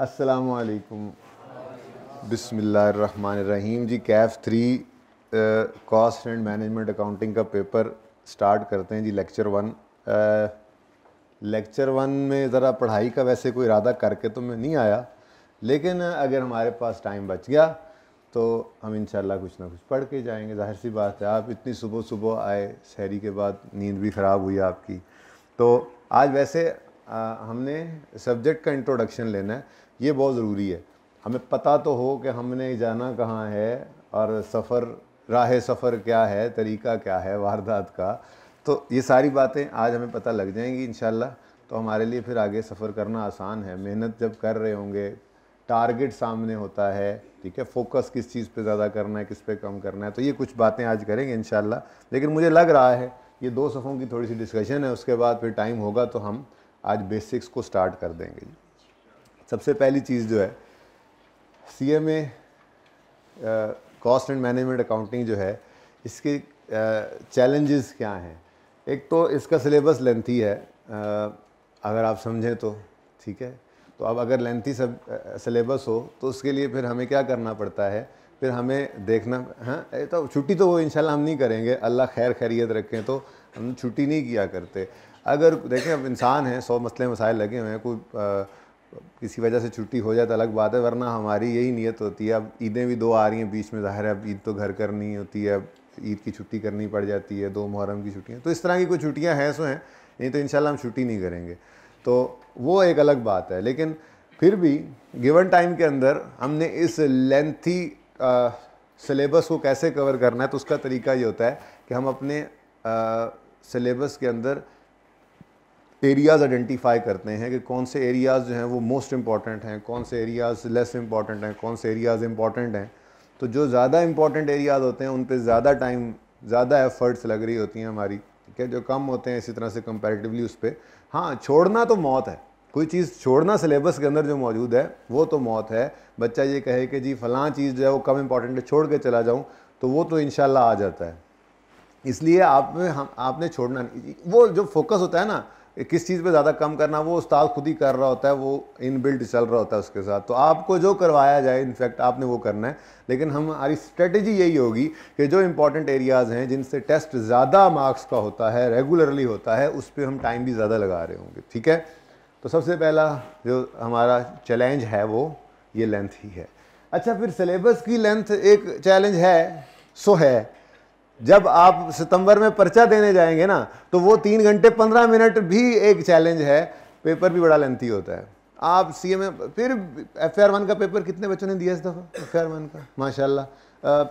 असलकुम Rahim ji CAF three cost and management accounting का paper start करते हैं जी लेक्चर वन लेक्चर वन में ज़रा पढ़ाई का वैसे कोई इरादा करके तो मैं नहीं आया लेकिन अगर हमारे पास टाइम बच गया तो हम इन कुछ ना कुछ पढ़ के जाएंगे जाहिर सी बात है आप इतनी सुबह सुबह आए शहरी के बाद नींद भी ख़राब हुई आपकी तो आज वैसे आ, हमने सब्जेक्ट का इंट्रोडक्शन लेना है ये बहुत ज़रूरी है हमें पता तो हो कि हमने जाना कहाँ है और सफ़र राह सफ़र क्या है तरीका क्या है वारदात का तो ये सारी बातें आज हमें पता लग जाएंगी इन तो हमारे लिए फिर आगे सफ़र करना आसान है मेहनत जब कर रहे होंगे टारगेट सामने होता है ठीक है फोकस किस चीज़ पे ज़्यादा करना है किस पे कम करना है तो ये कुछ बातें आज करेंगे इन लेकिन मुझे लग रहा है ये दो सफ़ों की थोड़ी सी डिस्कशन है उसके बाद फिर टाइम होगा तो हम आज बेसिक्स को स्टार्ट कर देंगे सबसे पहली चीज़ जो है C M A cost and management accounting जो है इसके चैलेंजेस uh, क्या हैं एक तो इसका सिलेबस लेंथी है uh, अगर आप समझें तो ठीक है तो अब अगर लेंथी सब सिलेबस हो तो उसके लिए फिर हमें क्या करना पड़ता है फिर हमें देखना हाँ तो छुट्टी तो वो इंशाल्लाह हम नहीं करेंगे अल्लाह खैर खैरियत रखें तो हम छुट्टी नहीं किया करते अगर देखें अब इंसान हैं सौ मसले मसाइल लगे हुए हैं कोई किसी वजह से छुट्टी हो जाए तो अलग बात है वरना हमारी यही नीयत होती है अब ईदें भी दो आ रही हैं बीच में ज़ाहिर है अब ईद तो घर करनी होती है अब ईद की छुट्टी करनी पड़ जाती है दो मुहर्रम की छुट्टियाँ तो इस तरह की कोई छुट्टियाँ हैं सो हैं नहीं तो इन हम छुट्टी नहीं करेंगे तो वो एक अलग बात है लेकिन फिर भी गिवन टाइम के अंदर हमने इस लेंथी सिलेबस को कैसे कवर करना है तो उसका तरीका ये होता है कि हम अपने सिलेबस के अंदर एरियाज़ आइडेंटिफाई करते हैं कि कौन से एरियाज़ जो हैं वो मोस्ट इम्पॉर्टेंट हैं कौन से एरियाज़ लेस इम्पॉर्टेंट हैं कौन से एरियाज़ इम्पॉर्टेंट हैं तो जो ज़्यादा इंपॉर्टेंट एरियाज़ होते हैं उन पर ज़्यादा टाइम ज़्यादा एफ़र्ट्स लग रही होती हैं हमारी ठीक है जो कम होते हैं इसी तरह से कंपेरेटिवली उस पर हाँ छोड़ना तो मौत है कोई चीज़ छोड़ना सिलेबस के अंदर जो मौजूद है वो तो मौत है बच्चा ये कहे कि जी फलां चीज़ जो है वो कम इम्पॉर्टेंट है छोड़ के चला जाऊँ तो वो तो इन आ जाता है इसलिए आप में हम आपने छोड़ना नहीं वो जो फोकस होता है ना किस चीज़ पे ज़्यादा कम करना वो उस्ताद खुद ही कर रहा होता है वो इन बिल्ड चल रहा होता है उसके साथ तो आपको जो करवाया जाए इनफैक्ट आपने वो करना है लेकिन हमारी स्ट्रेटजी यही होगी कि जो इंपॉर्टेंट एरियाज़ हैं जिनसे टेस्ट ज़्यादा मार्क्स का होता है रेगुलरली होता है उस पर हम टाइम भी ज़्यादा लगा रहे होंगे ठीक है तो सबसे पहला जो हमारा चैलेंज है वो ये लेंथ ही है अच्छा फिर सिलेबस की लेंथ एक चैलेंज है सो है जब आप सितंबर में पर्चा देने जाएंगे ना तो वो तीन घंटे पंद्रह मिनट भी एक चैलेंज है पेपर भी बड़ा लेंथी होता है आप सी एम फिर एफ आर वन का पेपर कितने बच्चों ने दिया इस दफ़ा एफ आर वन का माशाल्लाह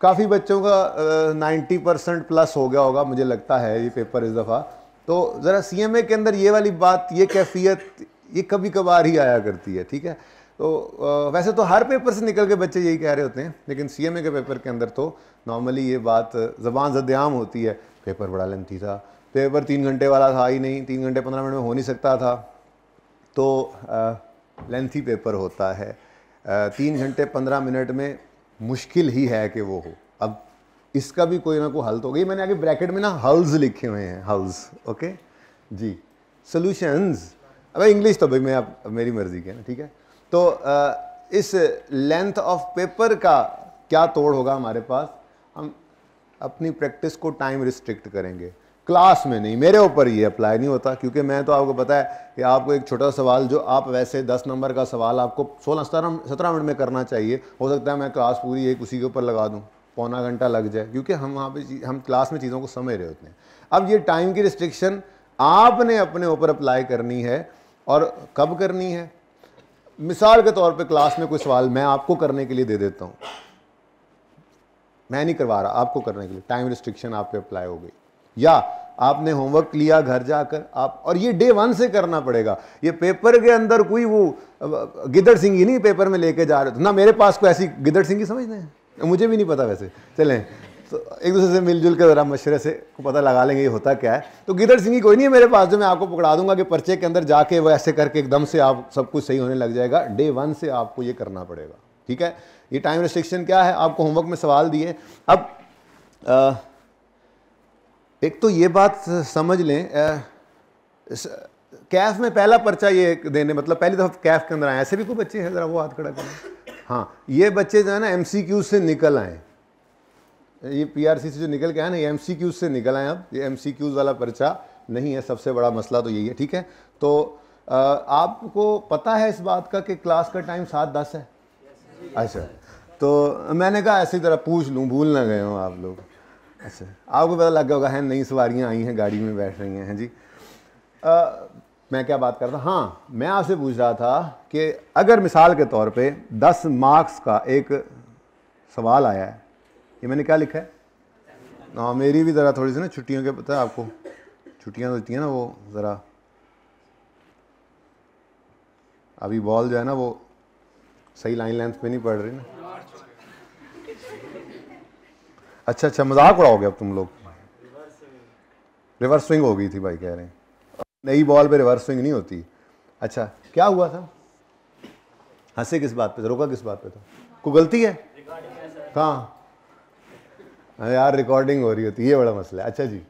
काफ़ी बच्चों का नाइन्टी परसेंट प्लस हो गया होगा मुझे लगता है ये पेपर इस दफ़ा तो ज़रा सी एम ए के अंदर ये वाली बात ये कैफियत ये कभी कभार ही आया करती है ठीक है तो वैसे तो हर पेपर से निकल के बच्चे यही कह रहे होते हैं लेकिन सी के पेपर के अंदर तो नॉर्मली ये बात जबान जद्याम होती है पेपर बड़ा लेंथी था पेपर तीन घंटे वाला था ही नहीं तीन घंटे पंद्रह मिनट में हो नहीं सकता था तो लेंथी पेपर होता है तीन घंटे पंद्रह मिनट में मुश्किल ही है कि वो हो अब इसका भी कोई ना कोई हल तो गई मैंने आगे ब्रैकेट में ना हल्स लिखे हुए हैं हल्स ओके जी सोल्यूशंस अब इंग्लिश तो भाई मैं आप मेरी मर्ज़ी के ना ठीक है तो इस लेंथ ऑफ पेपर का क्या तोड़ होगा हमारे पास हम अपनी प्रैक्टिस को टाइम रिस्ट्रिक्ट करेंगे क्लास में नहीं मेरे ऊपर ये अप्लाई नहीं होता क्योंकि मैं तो आपको पता है कि आपको एक छोटा सवाल जो आप वैसे दस नंबर का सवाल आपको सोलह सत्रह सत्रह मिनट में करना चाहिए हो सकता है मैं क्लास पूरी एक उसी के ऊपर लगा दूँ पौना घंटा लग जाए क्योंकि हम वहाँ पे हम क्लास में चीज़ों को समझ रहे होते हैं अब ये टाइम की रिस्ट्रिक्शन आपने अपने ऊपर अप्लाई करनी है और कब करनी है मिसाल के तौर पे क्लास में कोई सवाल मैं आपको करने के लिए दे देता हूँ मैं नहीं करवा रहा आपको करने के लिए टाइम रिस्ट्रिक्शन आप पे अप्लाई हो गई या आपने होमवर्क लिया घर जाकर आप और ये डे वन से करना पड़ेगा ये पेपर के अंदर कोई वो गिदड़ सिंह ही नहीं पेपर में लेके जा रहे थे ना मेरे पास कोई ऐसी गिदड़ सिंह ही समझते हैं मुझे भी नहीं पता वैसे चलें तो एक दूसरे से मिलजुल कर ज़रा मशरे से को पता लगा लेंगे ये होता क्या है तो गिदड़ सिंगी कोई नहीं है मेरे पास जो मैं आपको पकड़ा दूंगा कि पर्चे के अंदर जाके वो ऐसे करके एकदम से आप सब कुछ सही होने लग जाएगा डे वन से आपको ये करना पड़ेगा ठीक है ये टाइम रिस्ट्रिक्शन क्या है आपको होमवर्क में सवाल दिए अब आ, एक तो ये बात समझ लें आ, स, कैफ में पहला पर्चा ये देने मतलब पहली दफ़ा कैफ के अंदर आए ऐसे भी कोई बच्चे हैं ज़रा वो हाथ खड़ा करें हाँ ये बच्चे जो है ना एम से निकल आए ये पीआरसी से जो निकल के आए ना ये क्यूज से निकल आए अब ये क्यूज वाला पर्चा नहीं है सबसे बड़ा मसला तो यही है ठीक है तो आ, आपको पता है इस बात का कि क्लास का टाइम सात दस है अच्छा तो मैंने कहा ऐसी तरह पूछ लूँ भूल ना गए हो आप लोग अच्छा आपको पता लग गया होगा है नई सवारियाँ आई हैं गाड़ी में बैठ रही हैं जी आ, मैं क्या बात कर रहा हाँ मैं आपसे पूछ रहा था कि अगर मिसाल के तौर पे दस मार्क्स का एक सवाल आया है ये मैंने क्या लिखा है हाँ मेरी भी ज़रा थोड़ी सी ना छुट्टियों के पता है आपको छुट्टियाँ तो होती हैं ना वो ज़रा अभी बॉल जो है ना वो सही लाइन लेंथ पे नहीं पड़ रही ना अच्छा अच्छा मजाक उड़ाओगे अब तुम लोग रिवर्स स्विंग हो गई थी भाई कह रहे हैं नई बॉल पे रिवर्स स्विंग नहीं होती अच्छा क्या हुआ था हंसे किस बात पे था रोका किस बात पे था कोई गलती है कहाँ हाँ यार रिकॉर्डिंग हो रही होती ये बड़ा मसला है अच्छा जी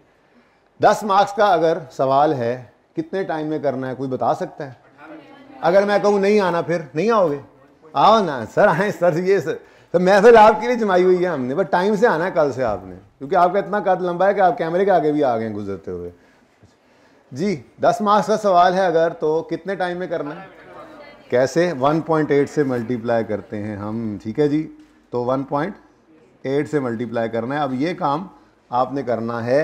दस मार्क्स का अगर सवाल है कितने टाइम में करना है कोई बता सकता है अगर मैं कहूँ नहीं आना फिर नहीं आओगे आओ ना सर आए सर ये सर तो फिर आपके लिए जमाई हुई है हमने बट टाइम से आना है कल से आपने क्योंकि आपका इतना कद लंबा है कि आप कैमरे के आगे भी आ गए गुजरते हुए जी दस मार्क्स का सवाल है अगर तो कितने टाइम में करना है कैसे 1.8 से मल्टीप्लाई करते हैं हम ठीक है जी तो पॉइंट एट से मल्टीप्लाई करना है अब ये काम आपने करना है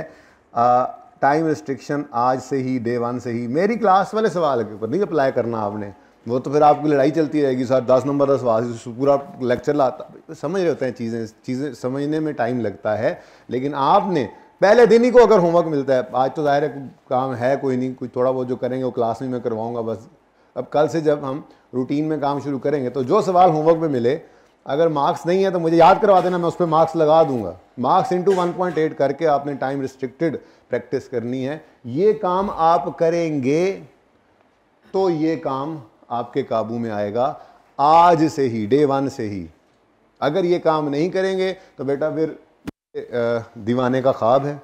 टाइम रिस्ट्रिक्शन आज से ही डे वन से ही मेरी क्लास वाले सवाल के ऊपर नहीं अप्लाई करना आपने वो तो फिर आपकी लड़ाई चलती रहेगी सर दस नंबर दस वास पूरा लेक्चर लाता समझ रहे होते हैं चीज़ें चीज़ें समझने में टाइम लगता है लेकिन आपने पहले दिन ही को अगर होमवर्क मिलता है आज तो जाहिर है काम है कोई नहीं कुछ थोड़ा बहुत जो करेंगे वो क्लास में मैं करवाऊँगा बस अब कल से जब हम रूटीन में काम शुरू करेंगे तो जो सवाल होमवर्क में मिले अगर मार्क्स नहीं है तो मुझे याद करवा देना मैं उस पर मार्क्स लगा दूंगा marks into one point eight करके आपने टाइम रिस्ट्रिक्टेड प्रैक्टिस करनी है ये काम आप करेंगे तो ये काम आपके काबू में आएगा आज से ही डे वन से ही अगर ये काम नहीं करेंगे तो बेटा फिर दीवाने का ख्वाब है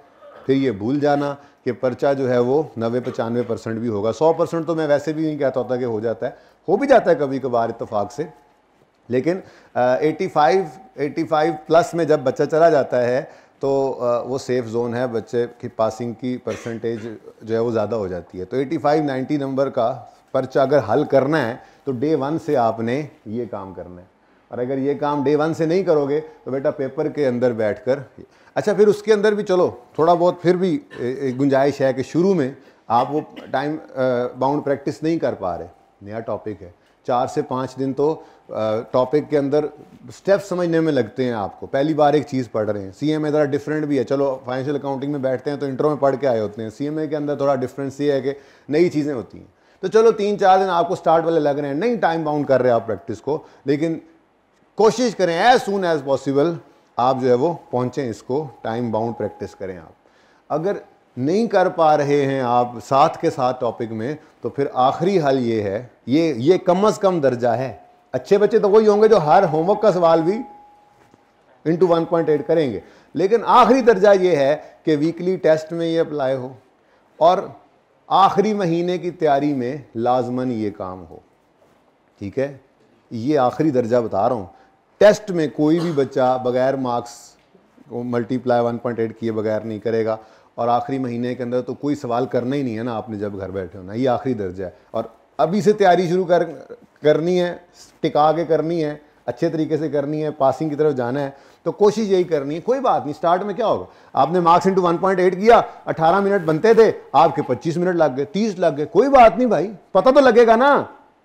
फिर ये भूल जाना कि पर्चा जो है वो नबे पचानवे परसेंट भी होगा सौ परसेंट तो मैं वैसे भी नहीं कहता होता कि हो जाता है हो भी जाता है कभी कभार इतफाक़ से लेकिन eighty five eighty five plus में जब बच्चा चला जाता है तो वो सेफ जोन है बच्चे की पासिंग की परसेंटेज जो है वो ज़्यादा हो जाती है तो 85 90 नंबर का पर्चा अगर हल करना है तो डे वन से आपने ये काम करना है और अगर ये काम डे वन से नहीं करोगे तो बेटा पेपर के अंदर बैठ कर अच्छा फिर उसके अंदर भी चलो थोड़ा बहुत फिर भी गुंजाइश है कि शुरू में आप वो टाइम बाउंड प्रैक्टिस नहीं कर पा रहे नया टॉपिक है चार से पाँच दिन तो टॉपिक के अंदर स्टेप समझने में लगते हैं आपको पहली बार एक चीज़ पढ़ रहे हैं सी एम ए ज़रा डिफरेंट भी है चलो फाइनेंशियल अकाउंटिंग में बैठते हैं तो इंटरव्यू में पढ़ के आए होते हैं सी एम ए के अंदर थोड़ा डिफरेंस ये है कि नई चीज़ें होती हैं तो चलो तीन चार दिन आपको स्टार्ट वाले लग रहे हैं नहीं टाइम बाउंड कर रहे हैं आप प्रैक्टिस को लेकिन कोशिश करें एज सुन एज पॉसिबल आप जो है वो पहुँचें इसको टाइम बाउंड प्रैक्टिस करें आप अगर नहीं कर पा रहे हैं आप साथ के साथ टॉपिक में तो फिर आखिरी हल ये है ये ये कम अज़ कम दर्जा है अच्छे बच्चे तो वही होंगे जो हर होमवर्क का सवाल भी इंटू वन पॉइंट एट करेंगे लेकिन आखिरी दर्जा ये है कि वीकली टेस्ट में ये अप्लाई हो और आखिरी महीने की तैयारी में लाजमन ये काम हो ठीक है ये आखिरी दर्जा बता रहा हूँ टेस्ट में कोई भी बच्चा बगैर marks multiply one point eight किए बगैर नहीं करेगा और आखिरी महीने के अंदर तो कोई सवाल करना ही नहीं है ना आपने जब घर बैठे होना ये आखिरी दर्जा है और अभी से तैयारी शुरू कर करनी है टिका के करनी है अच्छे तरीके से करनी है पासिंग की तरफ जाना है तो कोशिश यही करनी है कोई बात नहीं स्टार्ट में क्या होगा आपने marks into one point eight किया अठारह मिनट बनते थे आपके पच्चीस मिनट लग गए तीस लग गए कोई बात नहीं भाई पता तो लगेगा ना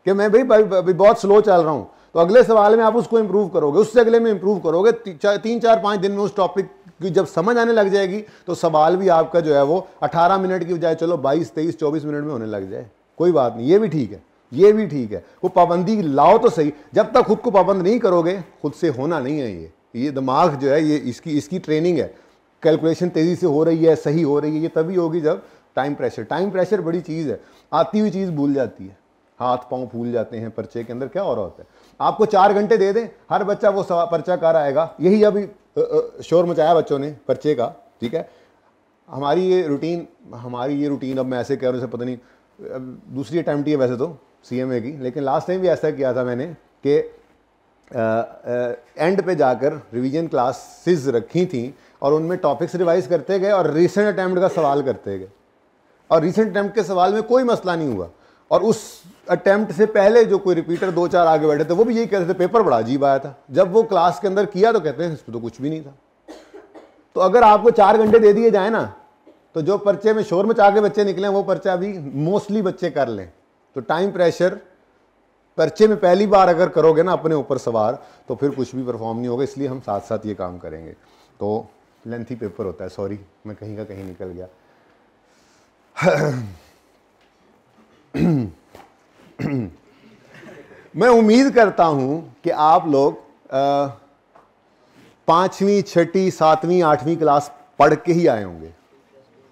कि मैं भाई अभी बहुत स्लो चल रहा हूँ तो अगले सवाल में आप उसको इम्प्रूव करोगे उससे अगले में इम्प्रूव करोगे ती, चा, तीन चार पाँच दिन में उस टॉपिक क्योंकि जब समझ आने लग जाएगी तो सवाल भी आपका जो है वो अठारह मिनट की बजाय चलो बाईस तेईस चौबीस मिनट में होने लग जाए कोई बात नहीं ये भी ठीक है ये भी ठीक है वो पाबंदी लाओ तो सही जब तक खुद को पाबंद नहीं करोगे खुद से होना नहीं है ये ये दिमाग जो है ये इसकी इसकी ट्रेनिंग है कैलकुलेशन तेज़ी से हो रही है सही हो रही है ये तभी होगी जब टाइम प्रेशर टाइम प्रेशर बड़ी चीज़ है आती हुई चीज़ भूल जाती है हाथ पांव फूल जाते हैं पर्चे के अंदर क्या हो रहा होता है आपको चार घंटे दे दें हर बच्चा वो पर्चा कर आएगा यही अभी शोर मचाया बच्चों ने पर्चे का ठीक है हमारी ये रूटीन हमारी ये रूटीन अब मैं ऐसे कह रहा हूँ पता नहीं दूसरी अटैम्प्ट है वैसे तो सी की लेकिन लास्ट टाइम भी ऐसा किया था मैंने कि एंड पे जाकर रिवीजन क्लासेस रखी थी और उनमें टॉपिक्स रिवाइज करते गए और रिसेंट अटैम्प्ट का सवाल करते गए और रिसेंट अटैम्प्ट के सवाल में कोई मसला नहीं हुआ और उस अटैम्प्ट से पहले जो कोई रिपीटर दो चार आगे बैठे थे वो भी यही कहते थे पेपर बड़ा अजीब आया था जब वो क्लास के अंदर किया तो कहते हैं पर तो कुछ भी नहीं था तो अगर आपको चार घंटे दे दिए जाए ना तो जो पर्चे में शोर मचा के बच्चे निकले वो पर्चा भी मोस्टली बच्चे कर लें तो टाइम प्रेशर पर्चे में पहली बार अगर करोगे ना अपने ऊपर सवार तो फिर कुछ भी परफॉर्म नहीं होगा इसलिए हम साथ साथ ये काम करेंगे तो लेंथी पेपर होता है सॉरी मैं कहीं का कहीं निकल गया मैं उम्मीद करता हूं कि आप लोग पांचवी छठी सातवीं आठवीं क्लास पढ़ के ही आए होंगे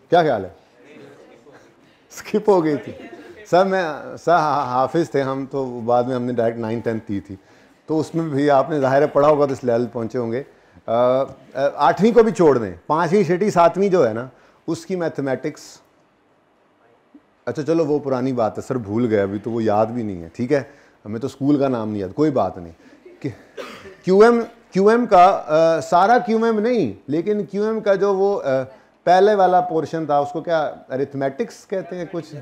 क्या ख्याल है स्किप हो गई थी सर मैं सर हाफिज़ थे हम तो बाद में हमने डायरेक्ट नाइन टेंथ की थी तो उसमें भी आपने ज़ाहिर पढ़ा होगा तो इस लेवल पहुंचे होंगे आठवीं को भी छोड़ दें पांचवी छठी सातवीं जो है ना उसकी मैथमेटिक्स अच्छा चलो वो पुरानी बात है सर भूल गए अभी तो वो याद भी नहीं है ठीक है हमें तो स्कूल का नाम नहीं याद कोई बात नहीं क्यू एम क्यू एम का आ, सारा क्यू एम नहीं लेकिन क्यू एम का जो वो आ, पहले वाला पोर्शन था उसको क्या अरिथमेटिक्स कहते हैं कुछ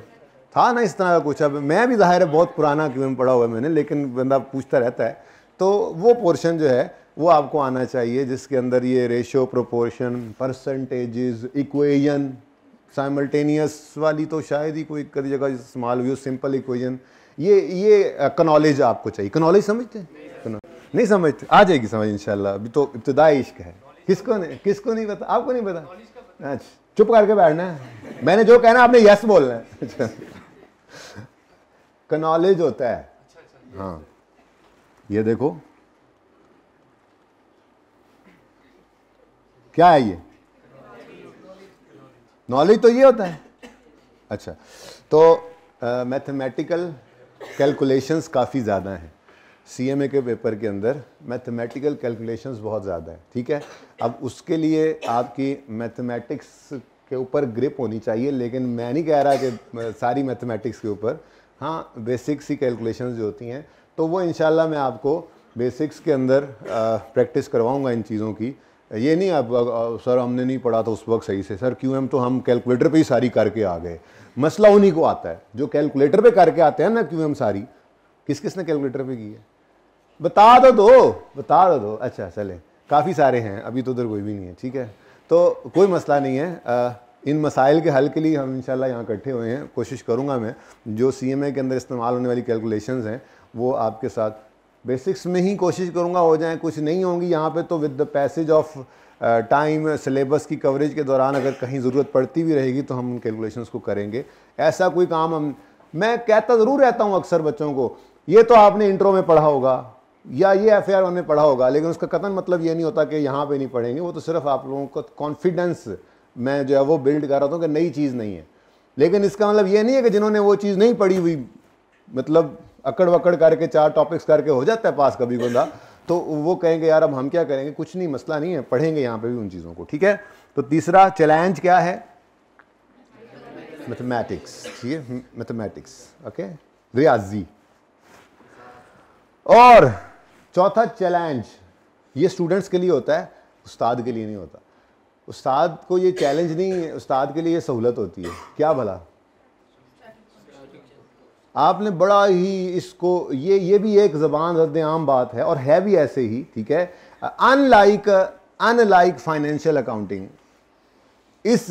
था ना इस तरह का कुछ अब मैं भी जाहिर है बहुत पुराना क्यू एम पढ़ा हुआ है मैंने लेकिन बंदा पूछता रहता है तो वो पोर्शन जो है वो आपको आना चाहिए जिसके अंदर ये ratio proportion percentages equation simultaneous वाली तो शायद ही कोई कभी जगह स्मॉल व्यू सिंपल इक्वेशन ये ये कनॉलेज आपको चाहिए कनॉलेज समझते हैं नहीं समझते आ जाएगी समझ इंशाल्लाह अभी तो इब्तदा इश्क है किसको नहीं किसको नहीं पता आपको नहीं पता अच्छा चुप करके बैठना है मैंने जो कहना आपने यस बोलना है कनॉलेज अच्छा। होता है अच्छा, अच्छा। हाँ ये देखो क्या है ये नॉलेज तो ये होता है अच्छा तो मैथमेटिकल कैलकुलेशंस काफ़ी ज़्यादा हैं सी के पेपर के अंदर मैथमेटिकल कैलकुलेशंस बहुत ज़्यादा है ठीक है अब उसके लिए आपकी मैथमेटिक्स के ऊपर ग्रिप होनी चाहिए लेकिन मैं नहीं कह रहा कि सारी मैथमेटिक्स के ऊपर हाँ बेसिक्स ही कैलकुलेशंस जो होती हैं तो वो इन मैं आपको बेसिक्स के अंदर प्रैक्टिस करवाऊँगा इन चीज़ों की ये नहीं आप सर हमने नहीं पढ़ा था उस वक्त सही से सर क्यू एम तो हम कैलकुलेटर पे ही सारी करके आ गए मसला उन्हीं को आता है जो कैलकुलेटर पे करके आते हैं ना क्यू एम सारी किस किस ने कैलकुलेटर पे की है बता दो तो दो बता दो तो दो अच्छा चले काफ़ी सारे हैं अभी तो उधर कोई भी नहीं है ठीक है तो कोई मसला नहीं है आ, इन मसाइल के हल के लिए हम इंशाल्लाह यहाँ इकट्ठे हुए हैं कोशिश करूँगा मैं जो सी के अंदर इस्तेमाल होने वाली कैलकुलेशंस हैं वो आपके साथ बेसिक्स में ही कोशिश करूँगा हो जाए कुछ नहीं होंगी यहाँ पे तो with the passage of time syllabus की कवरेज के दौरान अगर कहीं ज़रूरत पड़ती भी रहेगी तो हम उन कैलकुलेशन को करेंगे ऐसा कोई काम हम मैं कहता ज़रूर रहता हूँ अक्सर बच्चों को ये तो आपने इंट्रो में पढ़ा होगा या ये एफ आई में पढ़ा होगा लेकिन उसका कतन मतलब ये नहीं होता कि यहाँ पे नहीं पढ़ेंगे वो तो सिर्फ आप लोगों का कॉन्फिडेंस मैं जो है वो बिल्ड कर रहा था कि नई चीज़ नहीं है लेकिन इसका मतलब ये नहीं है कि जिन्होंने वो चीज़ नहीं पढ़ी हुई मतलब अकड़ वकड़ करके चार टॉपिक्स करके हो जाता है पास कभी गुंदा तो वो कहेंगे यार अब हम क्या करेंगे कुछ नहीं मसला नहीं है पढ़ेंगे यहाँ पे भी उन चीज़ों को ठीक है तो तीसरा चैलेंज क्या है मैथमेटिक्स ठीक है मैथमेटिक्स ओके रियाजी और चौथा चैलेंज ये स्टूडेंट्स के लिए होता है उस्ताद के लिए नहीं होता उस्ताद को ये चैलेंज नहीं है उस्ताद के लिए ये सहूलत होती है क्या भला आपने बड़ा ही इसको ये ये भी एक ज़बान रद्द आम बात है और है भी ऐसे ही ठीक है अनलाइक अनलाइक फाइनेंशियल अकाउंटिंग इस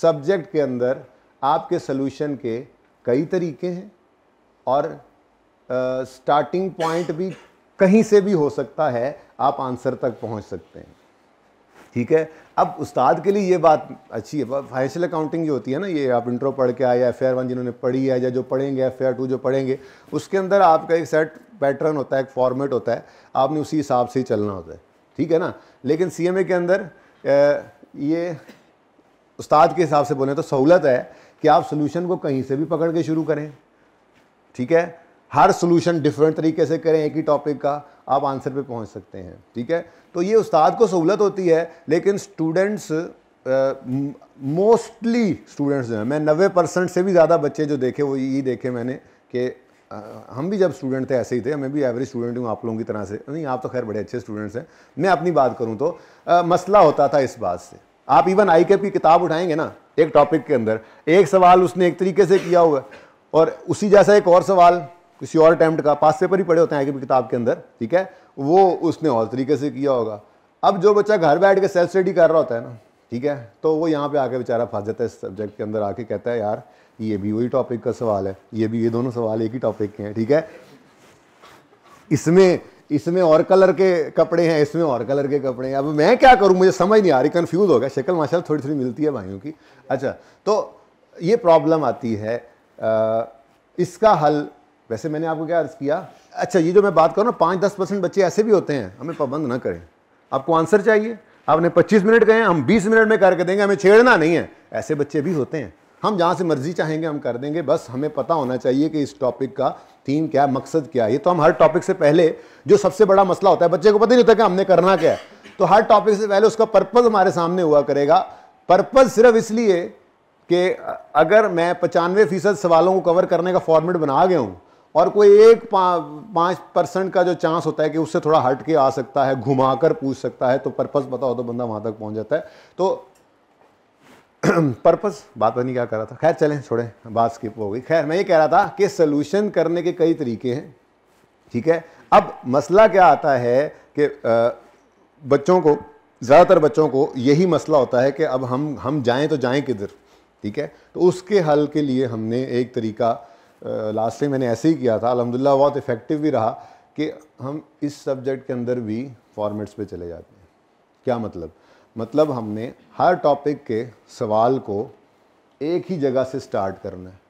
सब्जेक्ट के अंदर आपके सोल्यूशन के कई तरीके हैं और स्टार्टिंग uh, पॉइंट भी कहीं से भी हो सकता है आप आंसर तक पहुंच सकते हैं ठीक है अब उस्ताद के लिए ये बात अच्छी है फाइनेंशियल अकाउंटिंग जो होती है ना ये आप इंट्रो पढ़ के आए या एफ वन जिन्होंने पढ़ी है या जो पढ़ेंगे एफ टू जो पढ़ेंगे उसके अंदर आपका एक सेट पैटर्न होता है एक फॉर्मेट होता है आपने उसी हिसाब से ही चलना होता है ठीक है ना लेकिन सी के अंदर ये उस्ताद के हिसाब से बोलें तो सहूलत है कि आप सोल्यूशन को कहीं से भी पकड़ के शुरू करें ठीक है हर सोल्यूशन डिफरेंट तरीके से करें एक ही टॉपिक का आप आंसर पे पहुंच सकते हैं ठीक है तो ये उस्ताद को सहूलत होती है लेकिन स्टूडेंट्स मोस्टली स्टूडेंट्स जो हैं मैं नबे परसेंट से भी ज़्यादा बच्चे जो देखे वो यही देखे मैंने कि हम भी जब स्टूडेंट थे ऐसे ही थे मैं भी एवरेज स्टूडेंट हूँ आप लोगों की तरह से नहीं आप तो खैर बड़े अच्छे स्टूडेंट्स हैं मैं अपनी बात करूँ तो आ, मसला होता था इस बात से आप इवन आई की किताब उठाएंगे ना एक टॉपिक के अंदर एक सवाल उसने एक तरीके से किया हुआ और उसी जैसा एक और सवाल किसी और अटैम्प्ट का पास पेपर ही पड़े होते हैं एक भी किताब के अंदर ठीक है वो उसने और तरीके से किया होगा अब जो बच्चा घर बैठ के सेल्फ स्टडी कर रहा होता है ना ठीक है तो वो यहाँ पे आके बेचारा फंस जाता है इस सब्जेक्ट के अंदर आके कहता है यार ये भी वही टॉपिक का सवाल है ये भी ये दोनों सवाल एक ही टॉपिक के हैं ठीक है इसमें इसमें और कलर के कपड़े हैं इसमें और कलर के कपड़े हैं अब मैं क्या करूं मुझे समझ नहीं आ रही कन्फ्यूज हो गया शक्ल माशाल्लाह थोड़ी थोड़ी मिलती है भाइयों की अच्छा तो ये प्रॉब्लम आती है आ, इसका हल वैसे मैंने आपको क्या अर्ज़ किया अच्छा ये जो मैं बात कर रहा हूँ पाँच दस परसेंट बच्चे ऐसे भी होते हैं हमें पाबंद ना करें आपको आंसर चाहिए आपने पच्चीस मिनट कहे हम बीस मिनट में करके देंगे हमें छेड़ना नहीं है ऐसे बच्चे भी होते हैं हम जहाँ से मर्जी चाहेंगे हम कर देंगे बस हमें पता होना चाहिए कि इस टॉपिक का थीम क्या है मकसद क्या है ये तो हम हर टॉपिक से पहले जो सबसे बड़ा मसला होता है बच्चे को पता नहीं होता कि हमने करना क्या है तो हर टॉपिक से पहले उसका पर्पज़ हमारे सामने हुआ करेगा पर्पज़ सिर्फ इसलिए कि अगर मैं पचानवे फीसद सवालों को कवर करने का फॉर्मेट बना गया हूँ और कोई एक पाँच परसेंट का जो चांस होता है कि उससे थोड़ा हट के आ सकता है घुमा कर पूछ सकता है तो पर्पज़ बताओ तो बंदा वहाँ तक पहुँच जाता है तो पर्पज़ बात नहीं क्या कर रहा था खैर चलें छोड़ें बात स्किप हो गई खैर मैं ये कह रहा था कि सोल्यूशन करने के कई तरीके हैं ठीक है अब मसला क्या आता है कि बच्चों को ज़्यादातर बच्चों को यही मसला होता है कि अब हम हम जाएँ तो जाएँ किधर ठीक है तो उसके हल के लिए हमने एक तरीका लास्ट टाइम मैंने ऐसे ही किया था अलहमदिल्ला बहुत इफ़ेक्टिव भी रहा कि हम इस सब्जेक्ट के अंदर भी फॉर्मेट्स पे चले जाते हैं क्या मतलब मतलब हमने हर टॉपिक के सवाल को एक ही जगह से स्टार्ट करना है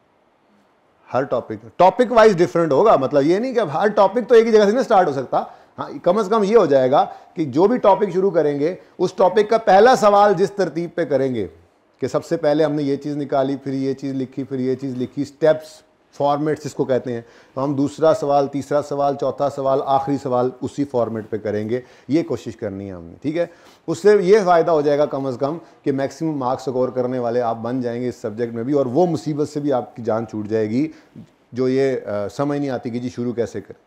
हर टॉपिक टॉपिक वाइज डिफरेंट होगा मतलब ये नहीं कि अब हर टॉपिक तो एक ही जगह से नहीं स्टार्ट हो सकता हाँ कम से कम ये हो जाएगा कि जो भी टॉपिक शुरू करेंगे उस टॉपिक का पहला सवाल जिस तरतीब पे करेंगे कि सबसे पहले हमने ये चीज़ निकाली फिर ये चीज़ लिखी फिर ये चीज़ लिखी स्टेप्स फॉर्मेट्स इसको कहते हैं तो हम दूसरा सवाल तीसरा सवाल चौथा सवाल आखिरी सवाल उसी फॉर्मेट पे करेंगे ये कोशिश करनी है हमने ठीक है उससे ये फ़ायदा हो जाएगा कम अज़ कम कि मैक्सिमम मार्क्स स्कोर करने वाले आप बन जाएंगे इस सब्जेक्ट में भी और वो मुसीबत से भी आपकी जान छूट जाएगी जो ये आ, समझ नहीं आती कि जी शुरू कैसे करें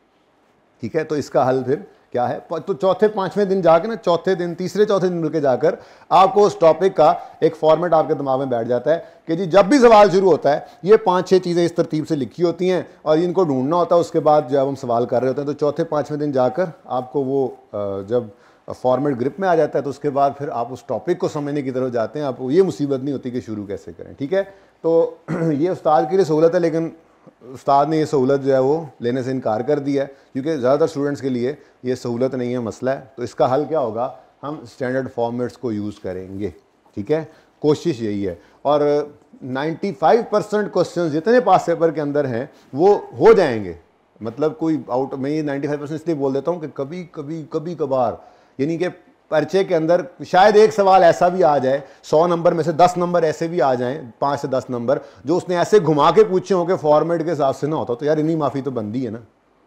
ठीक है तो इसका हल फिर क्या है तो चौथे पांचवें दिन जाकर ना चौथे दिन तीसरे चौथे दिन मिलकर जाकर आपको उस टॉपिक का एक फॉर्मेट आपके दिमाग में बैठ जाता है कि जी जब भी सवाल शुरू होता है ये पांच छह चीज़ें इस तरतीब से लिखी होती हैं और इनको ढूंढना होता है उसके बाद जब हम सवाल कर रहे होते हैं तो चौथे पाँचवें दिन जाकर आपको वो जब फॉर्मेट ग्रिप में आ जाता है तो उसके बाद फिर आप उस टॉपिक को समझने की तरफ जाते हैं आपको ये मुसीबत नहीं होती कि शुरू कैसे करें ठीक है तो ये उस्ताद के लिए सहूलत है लेकिन उस्ताद ने ये सहूलत जो है वो लेने से इनकार कर दिया है क्योंकि ज़्यादातर स्टूडेंट्स के लिए ये सहूलत नहीं है मसला है तो इसका हल क्या होगा हम स्टैंडर्ड फॉर्मेट्स को यूज़ करेंगे ठीक है कोशिश यही है और 95 परसेंट क्वेश्चन जितने पास पेपर के अंदर हैं वो हो जाएंगे मतलब कोई आउट मैं ये 95 परसेंट इसलिए बोल देता हूँ कि कभी कभी कभी कभार यानी कि पर्चे के अंदर शायद एक सवाल ऐसा भी आ जाए सौ नंबर में से दस नंबर ऐसे भी आ जाएं पाँच से दस नंबर जो उसने ऐसे घुमा के पूछे हो कि फॉर्मेट के हिसाब से ना होता तो यार इन्हीं माफ़ी तो बनती है ना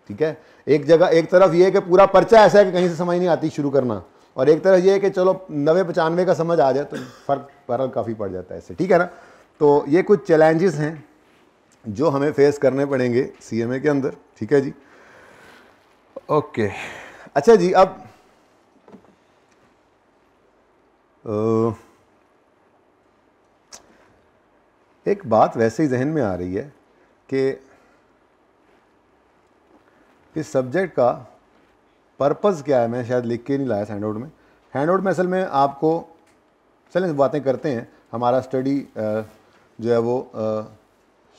ठीक है एक जगह एक तरफ ये है कि पूरा पर्चा ऐसा है कि कहीं से समझ नहीं आती शुरू करना और एक तरफ ये है कि चलो नबे पचानवे का समझ आ जाए तो फ़र्क फर्क काफ़ी पड़ जाता है ऐसे ठीक है ना तो ये कुछ चैलेंजेस हैं जो हमें फेस करने पड़ेंगे सी के अंदर ठीक है जी ओके अच्छा जी अब एक बात वैसे ही जहन में आ रही है कि इस सब्जेक्ट का पर्पज़ क्या है मैं शायद लिख के नहीं लाया हैंड आउट में हैंड आउट में असल में आपको चलें बातें करते हैं हमारा स्टडी जो है वो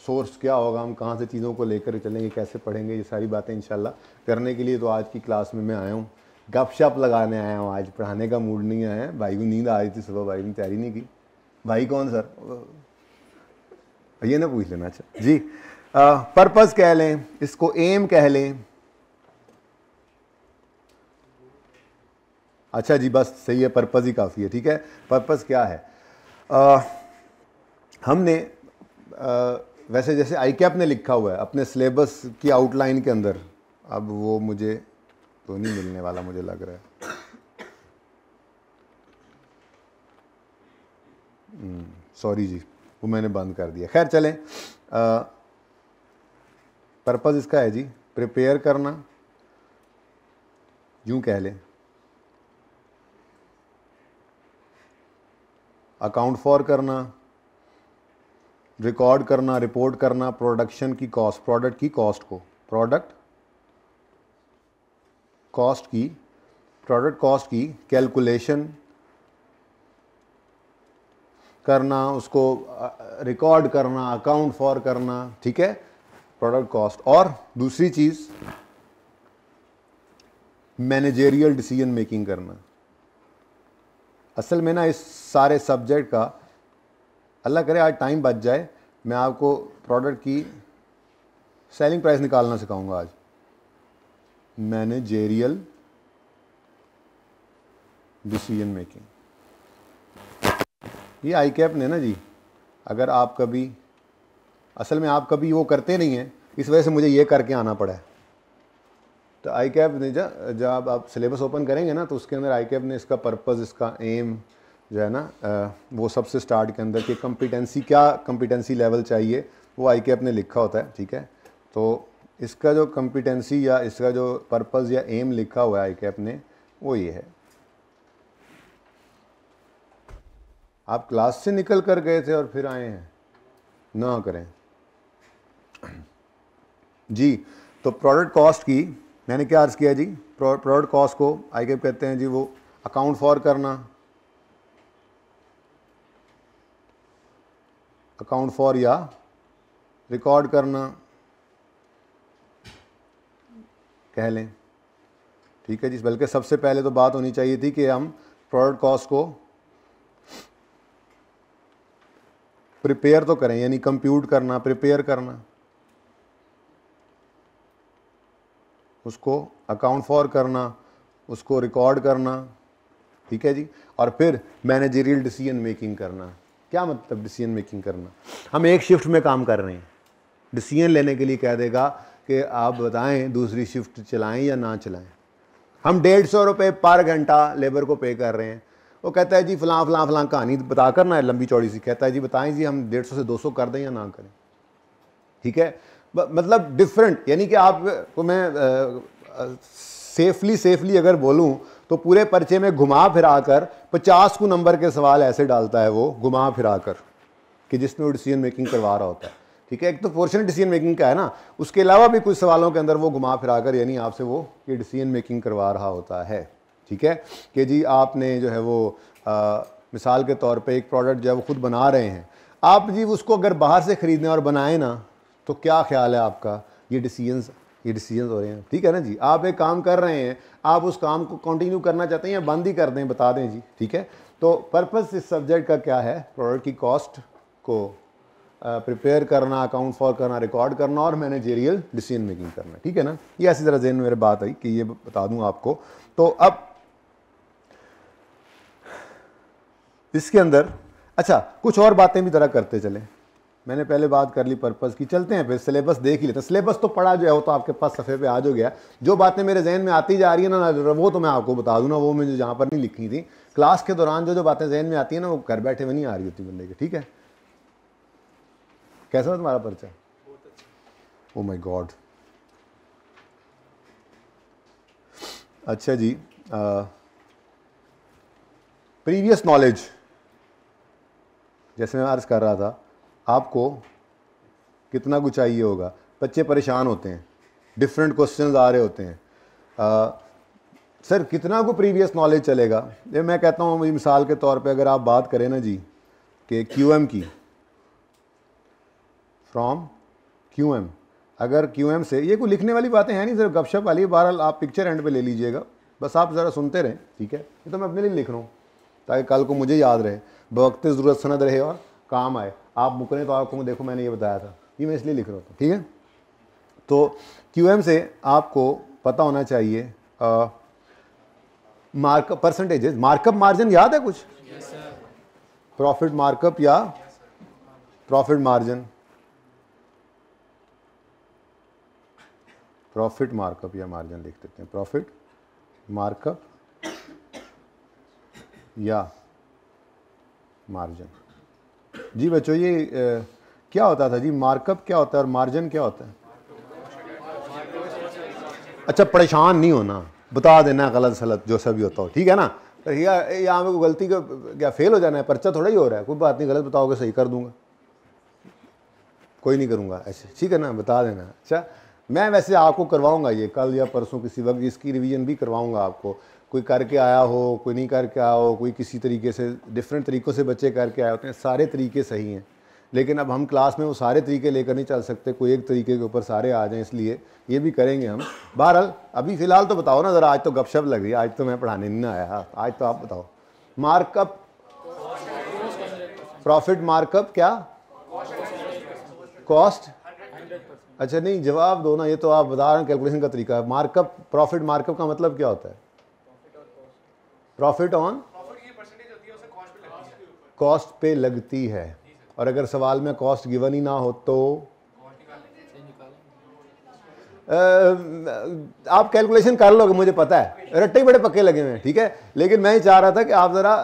सोर्स क्या होगा हम कहाँ से चीज़ों को लेकर चलेंगे कैसे पढ़ेंगे ये सारी बातें इंशाल्लाह करने के लिए तो आज की क्लास में मैं आया हूँ गपशप लगाने आए हूँ आज पढ़ाने का मूड नहीं आया है भाई को नींद आ रही थी सुबह भाई ने तैयारी नहीं की भाई कौन सर ये ना पूछ लेना अच्छा जी पर्पस कह लें इसको एम कह लें अच्छा जी बस सही है पर्पस ही काफ़ी है ठीक है पर्पस क्या है आ, हमने आ, वैसे जैसे आई कैप ने लिखा हुआ है अपने सिलेबस की आउटलाइन के अंदर अब वो मुझे तो नहीं मिलने वाला मुझे लग रहा है सॉरी हम्म, जी वो मैंने बंद कर दिया खैर चलें पर्पज़ इसका है जी प्रिपेयर करना यूं कह लें अकाउंट फॉर करना रिकॉर्ड करना रिपोर्ट करना प्रोडक्शन की कॉस्ट प्रोडक्ट की कॉस्ट को प्रोडक्ट कॉस्ट की प्रोडक्ट कॉस्ट की कैलकुलेशन करना उसको रिकॉर्ड करना अकाउंट फॉर करना ठीक है प्रोडक्ट कॉस्ट और दूसरी चीज़ मैनेजेरियल डिसीजन मेकिंग करना असल में ना इस सारे सब्जेक्ट का अल्लाह करे आज टाइम बच जाए मैं आपको प्रोडक्ट की सेलिंग प्राइस निकालना सिखाऊंगा आज मैनेजेरियल डिसीजन मेकिंग ये आई कैप ने ना जी अगर आप कभी असल में आप कभी वो करते नहीं हैं इस वजह से मुझे ये करके आना पड़ा है तो आई कैप ने जब आप, आप सिलेबस ओपन करेंगे ना तो उसके अंदर आई कैप ने इसका पर्पज़ इसका एम जो है ना वो सबसे स्टार्ट के अंदर कि कम्पिटेंसी क्या कम्पिटेंसी लेवल चाहिए वो आई कैप ने लिखा होता है ठीक है तो इसका जो कम्पिटेंसी या इसका जो पर्पज़ या एम लिखा हुआ है कैप ने वो ये है आप क्लास से निकल कर गए थे और फिर आए हैं ना करें जी तो प्रोडक्ट कॉस्ट की मैंने क्या अर्ज किया जी प्रोडक्ट कॉस्ट को आई कैप कहते हैं जी वो अकाउंट फॉर करना अकाउंट फॉर या रिकॉर्ड करना कह लें ठीक है जी बल्कि सबसे पहले तो बात होनी चाहिए थी कि हम प्रोडक्ट कॉस्ट को प्रिपेयर तो करें यानी कंप्यूट करना प्रिपेयर करना उसको अकाउंट फॉर करना उसको रिकॉर्ड करना ठीक है जी और फिर मैनेजरियल डिसीजन मेकिंग करना क्या मतलब डिसीजन मेकिंग करना हम एक शिफ्ट में काम कर रहे हैं डिसीजन लेने के लिए कह देगा कि आप बताएं दूसरी शिफ्ट चलाएं या ना चलाएं हम डेढ़ सौ रुपये पर घंटा लेबर को पे कर रहे हैं वो कहता है जी फलां फलां फलां कहानी तो बता कर ना लंबी चौड़ी सी कहता है जी बताएं जी हम डेढ़ सौ से दो सौ कर दें या ना करें ठीक है मतलब डिफरेंट यानी कि आप को मैं सेफली सेफली अगर बोलूँ तो पूरे पर्चे में घुमा फिरा कर पचास को नंबर के सवाल ऐसे डालता है वो घुमा फिरा कर कि जिसमें वो डिसीजन मेकिंग करवा रहा होता है ठीक है एक तो पोर्शन डिसीजन मेकिंग का है ना उसके अलावा भी कुछ सवालों के अंदर वो घुमा फिरा कर यानी आपसे वो ये डिसीजन मेकिंग करवा रहा होता है ठीक है कि जी आपने जो है वो आ, मिसाल के तौर पे एक प्रोडक्ट जो है वो खुद बना रहे हैं आप जी उसको अगर बाहर से ख़रीदें और बनाएं ना तो क्या ख्याल है आपका ये डिसीजन ये डिसीजन हो रहे हैं ठीक है ना जी आप एक काम कर रहे हैं आप उस काम को कंटिन्यू करना चाहते हैं या बंद ही कर दें बता दें जी ठीक है तो पर्पज़ इस सब्जेक्ट का क्या है प्रोडक्ट की कॉस्ट को प्रिपेयर करना अकाउंट फॉर करना रिकॉर्ड करना और मैनेजेरियल डिसीजन मेकिंग करना ठीक है ना ये ऐसी तरह जहन मेरे बात आई कि ये बता दूँ आपको तो अब इसके अंदर अच्छा कुछ और बातें भी ज़रा करते चले मैंने पहले बात कर ली पर्पज़ की चलते हैं फिर सिलेबस देख ही लेते सिलेबस तो पढ़ा जो है वो तो आपके पास सफ़े पे आज हो गया जो बातें मेरे जहन में आती जा रही है ना वो तो मैं आपको बता दूँ ना वो मुझे जहाँ पर नहीं लिखी थी क्लास के दौरान जो जो बातें जहन में आती हैं ना वो घर बैठे में नहीं आ रही होती बंदे के ठीक है कैसा था तुम्हारा पर्चा ओ माय गॉड अच्छा जी प्रीवियस नॉलेज जैसे मैं अर्ज कर रहा था आपको कितना कुछ चाहिए होगा बच्चे परेशान होते हैं डिफरेंट क्वेश्चंस आ रहे होते हैं आ, सर कितना को प्रीवियस नॉलेज चलेगा ये मैं कहता हूँ मिसाल के तौर पे अगर आप बात करें ना जी कि क्यूएम की फ्रॉम क्यू एम अगर क्यू एम से ये कोई लिखने वाली बातें हैं नहीं सिर्फ गपशप वाली बहरहाल आप पिक्चर एंड पे ले लीजिएगा बस आप ज़रा सुनते रहें ठीक है ये तो मैं अपने लिए लिख रहा हूँ ताकि कल को मुझे याद रहे बवक्त ज़रूरत सनद रहे और काम आए आप मुकरें तो आपको देखो मैंने ये बताया था ये मैं इसलिए लिख रहा था ठीक है तो क्यू एम से आपको पता होना चाहिए मार्क परसेंटेजेस मार्कअप मार्जिन याद है कुछ प्रॉफिट मार्कअप या प्रॉफिट मार्जिन प्रॉफिट मार्कअप या मार्जिन लिख देते हैं प्रॉफिट मार्कअप या मार्जिन जी बच्चों ये ए, क्या होता था जी मार्कअप क्या होता है और मार्जिन क्या होता है अच्छा परेशान नहीं होना बता देना गलत सलत जो सभी होता हो ठीक है ना तो यहाँ पे कोई गलती का क्या फेल हो जाना है पर्चा थोड़ा ही हो रहा है कोई बात नहीं गलत बताओगे सही कर दूंगा कोई नहीं करूंगा ऐसे ठीक है ना बता देना अच्छा मैं वैसे आपको करवाऊंगा ये कल या परसों किसी वक्त इसकी रिवीजन भी करवाऊंगा आपको कोई करके आया हो कोई नहीं करके आया हो कोई किसी तरीके से डिफरेंट तरीक़ों से बच्चे करके आए होते हैं सारे तरीके सही हैं लेकिन अब हम क्लास में वो सारे तरीके लेकर नहीं चल सकते कोई एक तरीके के ऊपर सारे आ जाएं इसलिए ये भी करेंगे हम बहरहाल अभी फ़िलहाल तो बताओ ना ज़रा आज तो गपशप लग रही है आज तो मैं पढ़ाने नहीं ना आया हाँ, आज तो आप बताओ मार्कअप प्रॉफिट मार्कअप क्या कॉस्ट अच्छा नहीं जवाब दो ना ये तो आप बता रहे हैं कैलकुलेशन का तरीका है मार्कअप प्रॉफिट मार्कअप का मतलब क्या होता है प्रॉफिट ऑन कॉस्ट पे लगती है और अगर सवाल में कॉस्ट गिवन ही ना हो तो आ, आप कैलकुलेशन कर लोगे मुझे पता है रट्टे बड़े पक्के लगे हुए हैं ठीक है लेकिन मैं चाह रहा था कि आप ज़रा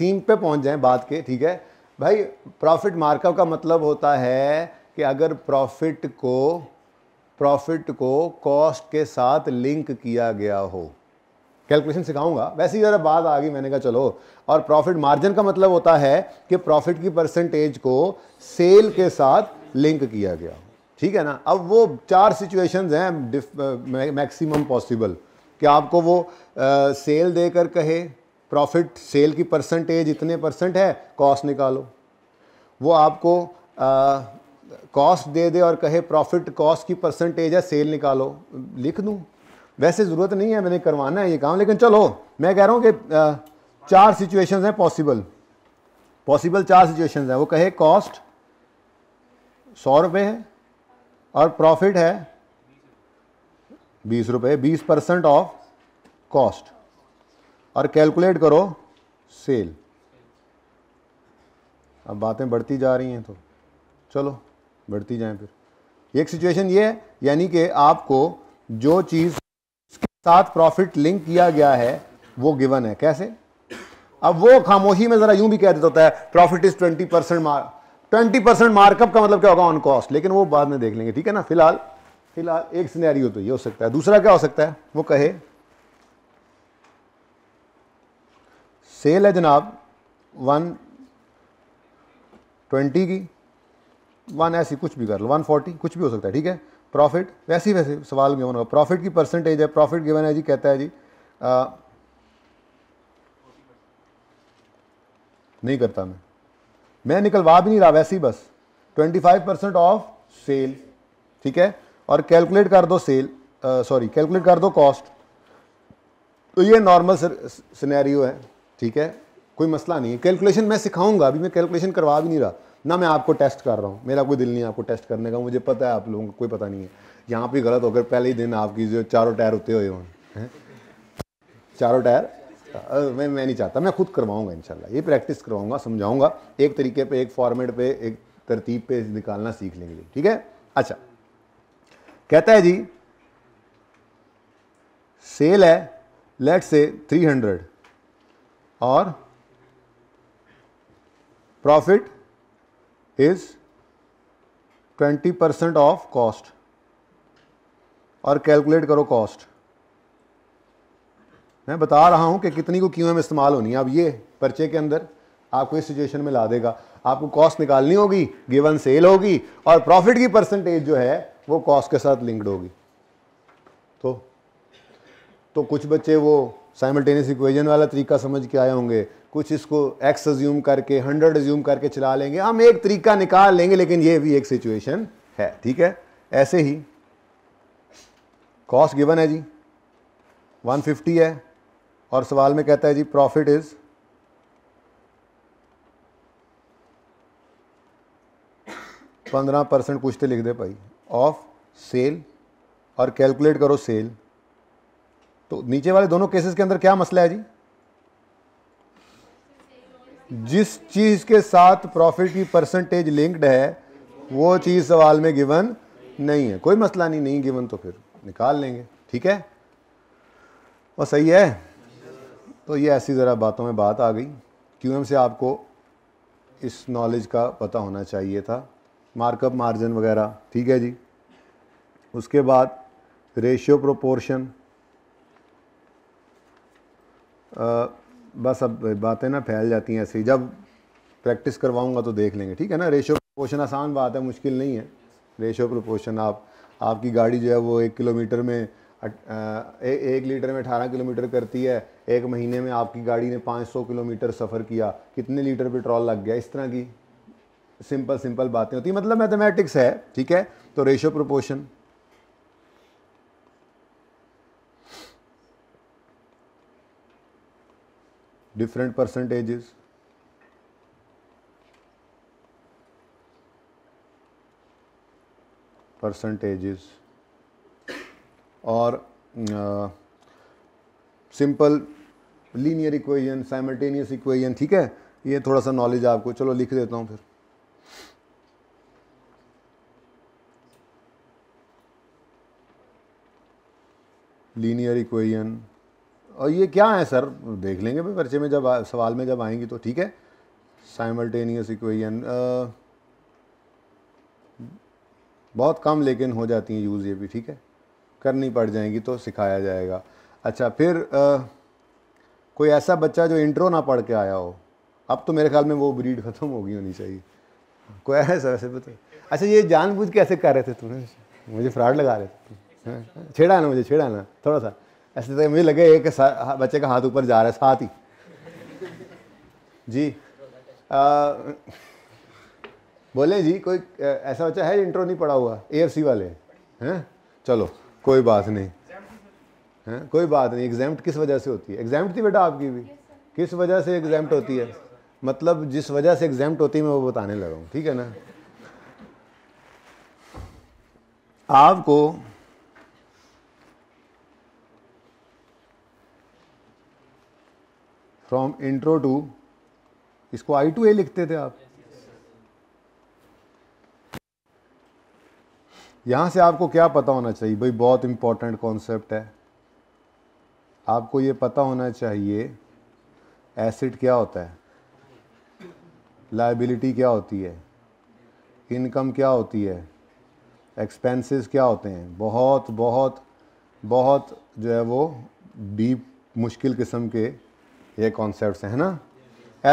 थीम पे पहुंच जाएं बात के ठीक है भाई प्रॉफिट मार्कअप का मतलब होता है कि अगर प्रॉफिट को प्रॉफिट को कॉस्ट के साथ लिंक किया गया हो कैलकुलेशन सिखाऊंगा वैसे ही ज़रा बात आ गई मैंने कहा चलो और प्रॉफिट मार्जिन का मतलब होता है कि प्रॉफिट की परसेंटेज को सेल के साथ लिंक किया गया हो ठीक है ना अब वो चार सिचुएशंस हैं मैक्सिमम पॉसिबल कि आपको वो आ, सेल देकर कहे प्रॉफिट सेल की परसेंटेज इतने परसेंट है कॉस्ट निकालो वो आपको आ, कॉस्ट दे दे और कहे प्रॉफिट कॉस्ट की परसेंटेज है सेल निकालो लिख दूँ वैसे ज़रूरत नहीं है मैंने करवाना है ये काम लेकिन चलो मैं कह रहा हूँ कि चार सिचुएशंस हैं पॉसिबल पॉसिबल चार सिचुएशंस हैं वो कहे कॉस्ट सौ रुपये है और प्रॉफिट है बीस रुपये बीस परसेंट ऑफ कॉस्ट और कैलकुलेट करो सेल अब बातें बढ़ती जा रही हैं तो चलो बढ़ती जाएं फिर एक सिचुएशन ये है यानी कि आपको जो चीज़ के साथ प्रॉफिट लिंक किया गया है वो गिवन है कैसे अब वो खामोशी में ज़रा यूं भी कह देता होता है प्रॉफिट इज़ ट्वेंटी परसेंट मार ट्वेंटी परसेंट मार्कअप का मतलब क्या होगा ऑन कॉस्ट लेकिन वो बाद में देख लेंगे ठीक है ना फिलहाल फिलहाल एक सिनेरियो तो ये हो सकता है दूसरा क्या हो सकता है वो कहे सेल है जनाब वन ट्वेंटी की वन ऐसी कुछ भी कर लो वन फोर्टी कुछ भी हो सकता है ठीक है प्रॉफिट वैसे ही वैसे सवाल गिवन होगा प्रॉफिट की परसेंटेज है प्रॉफिट गिवन है जी कहता है जी आ, नहीं करता मैं मैं निकलवा भी नहीं रहा वैसे ही बस 25 परसेंट ऑफ सेल ठीक है और कैलकुलेट कर दो सेल सॉरी कैलकुलेट कर दो कॉस्ट तो ये नॉर्मल सिनेरियो है ठीक है कोई मसला नहीं है कैलकुलेशन मैं सिखाऊंगा अभी मैं कैलकुलेशन करवा भी नहीं रहा ना मैं आपको टेस्ट कर रहा हूँ मेरा कोई दिल नहीं है आपको टेस्ट करने का मुझे पता है आप लोगों को कोई पता नहीं है यहाँ पे गलत होकर पहले ही दिन आपकी जो चारों टायर उतरे हुए हैं चारों टायर मैं मैं नहीं चाहता मैं खुद करवाऊंगा इंशाल्लाह ये प्रैक्टिस करवाऊंगा समझाऊंगा एक तरीके पे एक फॉर्मेट पे एक तरतीब पे निकालना सीख लेंगे ठीक है अच्छा कहता है जी सेल है लेट से थ्री हंड्रेड और profit is 20 percent of cost और कैलकुलेट करो कॉस्ट मैं बता रहा हूं कि कितनी को क्यों इस्तेमाल होनी है अब ये पर्चे के अंदर आपको इस सिचुएशन में ला देगा आपको कॉस्ट निकालनी होगी गिवन सेल होगी और प्रॉफिट की परसेंटेज जो है वो कॉस्ट के साथ लिंक्ड होगी तो तो कुछ बच्चे वो साइमल्टेनियस इक्वेजन वाला तरीका समझ के आए होंगे कुछ इसको एक्स एज्यूम करके हंड्रेड एज्यूम करके चला लेंगे हम एक तरीका निकाल लेंगे लेकिन ये भी एक सिचुएशन है ठीक है ऐसे ही कॉस्ट गिवन है जी 150 है और सवाल में कहता है जी प्रॉफिट इज़ पंद्रह परसेंट पूछते तो लिख दे भाई ऑफ सेल और कैलकुलेट करो सेल तो नीचे वाले दोनों केसेस के अंदर क्या मसला है जी जिस चीज़ के साथ प्रॉफिट की परसेंटेज लिंक्ड है वो चीज़ सवाल में गिवन नहीं है कोई मसला नहीं नहीं गिवन तो फिर निकाल लेंगे ठीक है और सही है तो ये ऐसी ज़रा बातों में बात आ गई क्यूएम से आपको इस नॉलेज का पता होना चाहिए था मार्कअप मार्जिन वगैरह ठीक है जी उसके बाद रेशियो प्रोपोर्शन बस अब बातें ना फैल जाती हैं ही जब प्रैक्टिस करवाऊंगा तो देख लेंगे ठीक है ना रेशो प्रोपोर्शन आसान बात है मुश्किल नहीं है रेशो प्रोपोर्शन आप आपकी गाड़ी जो है वो एक किलोमीटर में ए, एक लीटर में अठारह किलोमीटर करती है एक महीने में आपकी गाड़ी ने सौ किलोमीटर सफ़र किया कितने लीटर पेट्रोल लग गया इस तरह की सिंपल सिंपल बातें होती हैं मतलब मैथमेटिक्स है ठीक है तो ratio proportion different percentages. percentages or uh, simple linear equation simultaneous equation ठीक है ये थोड़ा सा knowledge आपको चलो लिख देता हूँ फिर linear equation और ये क्या है सर देख लेंगे भाई पर्चे में जब आ, सवाल में जब आएंगी तो ठीक है साइमल्टेनियस इक्वेशन बहुत कम लेकिन हो जाती हैं यूज़ ये भी ठीक है करनी पड़ जाएंगी तो सिखाया जाएगा अच्छा फिर आ, कोई ऐसा बच्चा जो इंट्रो ना पढ़ के आया हो अब तो मेरे ख्याल में वो ब्रीड ख़त्म हो गई होनी चाहिए कोई ऐसा वैसे बता अच्छा ये जानबूझ के ऐसे कर रहे थे तुम्हें मुझे फ्रॉड लगा रहे थे छेड़ा ना मुझे छेड़ा ना थोड़ा सा ऐसे तो मुझे लगे एक बच्चे का हाथ ऊपर जा रहा है साथ ही जी आ, बोले जी कोई ऐसा बच्चा है इंट्रो नहीं पड़ा हुआ ए वाले हैं चलो कोई बात नहीं हैं कोई बात नहीं एग्जाम किस वजह से होती है एग्जाम थी बेटा आपकी भी किस वजह से एग्जाम होती है मतलब जिस वजह से एग्जाम होती है मैं वो बताने लगा हूँ ठीक है ना आपको फ्रॉम इंट्रो टू इसको आई टू ए लिखते थे आप यहां से आपको क्या पता होना चाहिए भाई बहुत इंपॉर्टेंट कॉन्सेप्ट है आपको ये पता होना चाहिए एसिड क्या होता है लाइबिलिटी क्या होती है इनकम क्या होती है एक्सपेंसेस क्या होते हैं बहुत बहुत बहुत जो है वो डीप मुश्किल किस्म के ये कॉन्सेप्ट है ना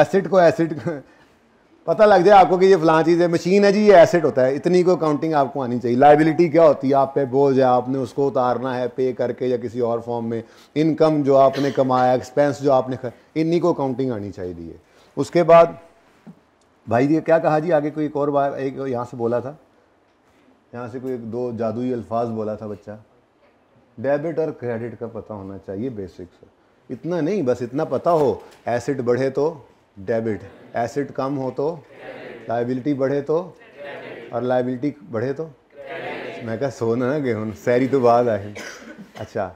एसिड को एसिड पता लग जाए आपको कि ये फलां चीज़ है मशीन है जी ये एसेट होता है इतनी को काउंटिंग आपको आनी चाहिए लाइबिलिटी क्या होती है आप पे बोझ है आपने उसको उतारना है पे करके या किसी और फॉर्म में इनकम जो आपने कमाया एक्सपेंस जो आपने इन्हीं को काउंटिंग आनी चाहिए उसके बाद भाई जी क्या कहा जी आगे कोई एक और बार एक यहाँ से बोला था यहाँ से कोई एक दो जादुई अल्फाज बोला था बच्चा डेबिट और क्रेडिट का पता होना चाहिए बेसिक्स है इतना नहीं बस इतना पता हो एसिड बढ़े तो डेबिट एसिड कम हो तो लाइबिलिटी बढ़े तो और लाइबिलिटी बढ़े तो मैं कहा सोना ना गेहूँ सैरी तो बाद आए अच्छा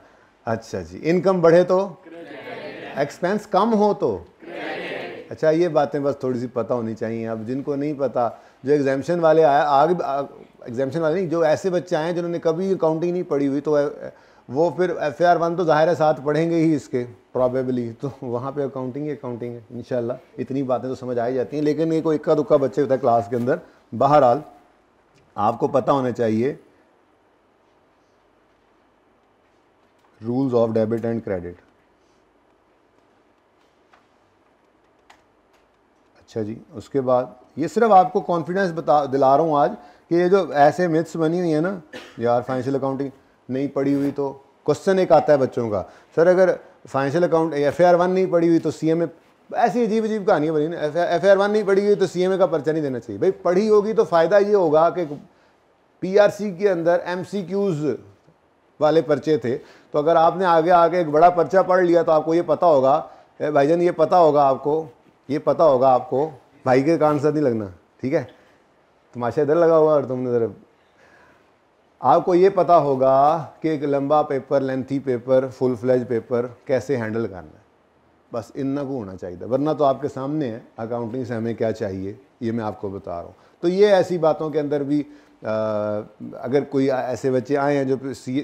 अच्छा जी इनकम बढ़े तो एक्सपेंस कम हो तो अच्छा ये बातें बस थोड़ी सी पता होनी चाहिए अब जिनको नहीं पता जो एग्जामेशन वाले आए आगे एग्जामेशन वाले नहीं जो ऐसे बच्चे आए जिन्होंने कभी अकाउंटिंग नहीं पढ़ी हुई तो वो फिर एफ आई आर वन तो ज़ाहिर है साथ पढ़ेंगे ही इसके प्रॉबेबली तो वहाँ पे अकाउंटिंग ही अकाउंटिंग है इनशाला इतनी बातें तो समझ आई जाती हैं लेकिन ये कोई इक्का दुक्का बच्चे होता है क्लास के अंदर बहरहाल आपको पता होना चाहिए rules of debit and credit अच्छा जी उसके बाद ये सिर्फ आपको कॉन्फिडेंस बता दिला रहा हूँ आज कि ये जो ऐसे मिथ्स बनी हुई है ना यार फाइनेंशियल अकाउंटिंग नहीं पढ़ी हुई तो क्वेश्चन एक आता है बच्चों का सर अगर financial account F A R one नहीं पढ़ी हुई तो सी एम ए ऐसी अजीब अजीब कहानी बनी ना एफ आर वन नहीं पढ़ी हुई तो सी एम ए का पर्चा नहीं देना चाहिए भाई पढ़ी होगी तो फ़ायदा ये होगा कि पी आर सी के अंदर एम सी क्यूज़ वाले पर्चे थे तो अगर आपने आगे आके एक बड़ा पर्चा पढ़ लिया तो आपको ये पता होगा जान ये पता होगा आपको ये पता होगा आपको भाई के कान साथ नहीं लगना ठीक है तमाशा इधर लगा हुआ और तुमने इधर आपको ये पता होगा कि एक लंबा paper lengthy paper full fledged paper कैसे हैंडल करना है बस इतना को होना चाहिए वरना तो आपके सामने है अकाउंटिंग से हमें क्या चाहिए ये मैं आपको बता रहा हूँ तो ये ऐसी बातों के अंदर भी आ, अगर कोई ऐसे बच्चे आए हैं जो सी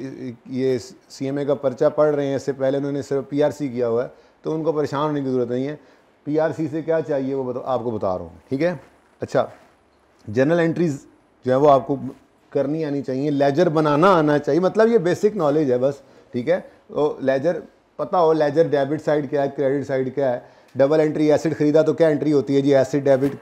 ये सी एम ए का पर्चा पढ़ रहे हैं इससे पहले उन्होंने सिर्फ पी आर सी किया हुआ है तो उनको परेशान होने की ज़रूरत नहीं है पी आर सी से क्या चाहिए वो बता आपको बता रहा हूँ ठीक है अच्छा जनरल एंट्रीज़ जो है वो आपको करनी आनी चाहिए लेजर बनाना आना चाहिए मतलब ये बेसिक नॉलेज है बस ठीक है तो लेजर पता हो लेजर डेबिट साइड क्या है क्रेडिट साइड क्या है डबल एंट्री एसिड खरीदा तो क्या एंट्री होती है जी एसिड डेबिट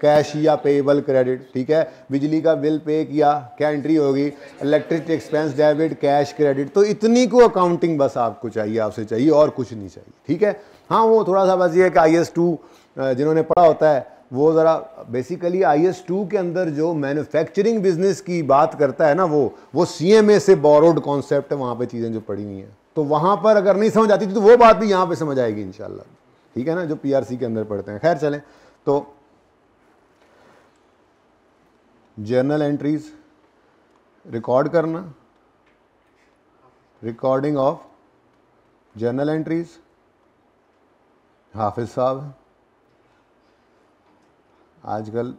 कैश या पेएबल क्रेडिट ठीक है बिजली का बिल पे किया क्या एंट्री होगी electricity expense debit cash credit तो इतनी को अकाउंटिंग बस आपको चाहिए आपसे चाहिए और कुछ नहीं चाहिए ठीक है हाँ वो थोड़ा सा बस ये है कि आई एस जिन्होंने पढ़ा होता है वो ज़रा बेसिकली आई एस टू के अंदर जो मैन्युफैक्चरिंग बिजनेस की बात करता है ना वो वो सी एम ए से बोरोड कॉन्सेप्ट है वहाँ पर चीज़ें जो पड़ी हुई हैं तो वहाँ पर अगर नहीं समझ आती तो वो बात भी यहाँ पर समझ आएगी इन ठीक है ना जो पी आर सी के अंदर पढ़ते हैं खैर चलें तो जर्नल एंट्रीज रिकॉर्ड करना recording of journal entries Hafiz Sahab आजकल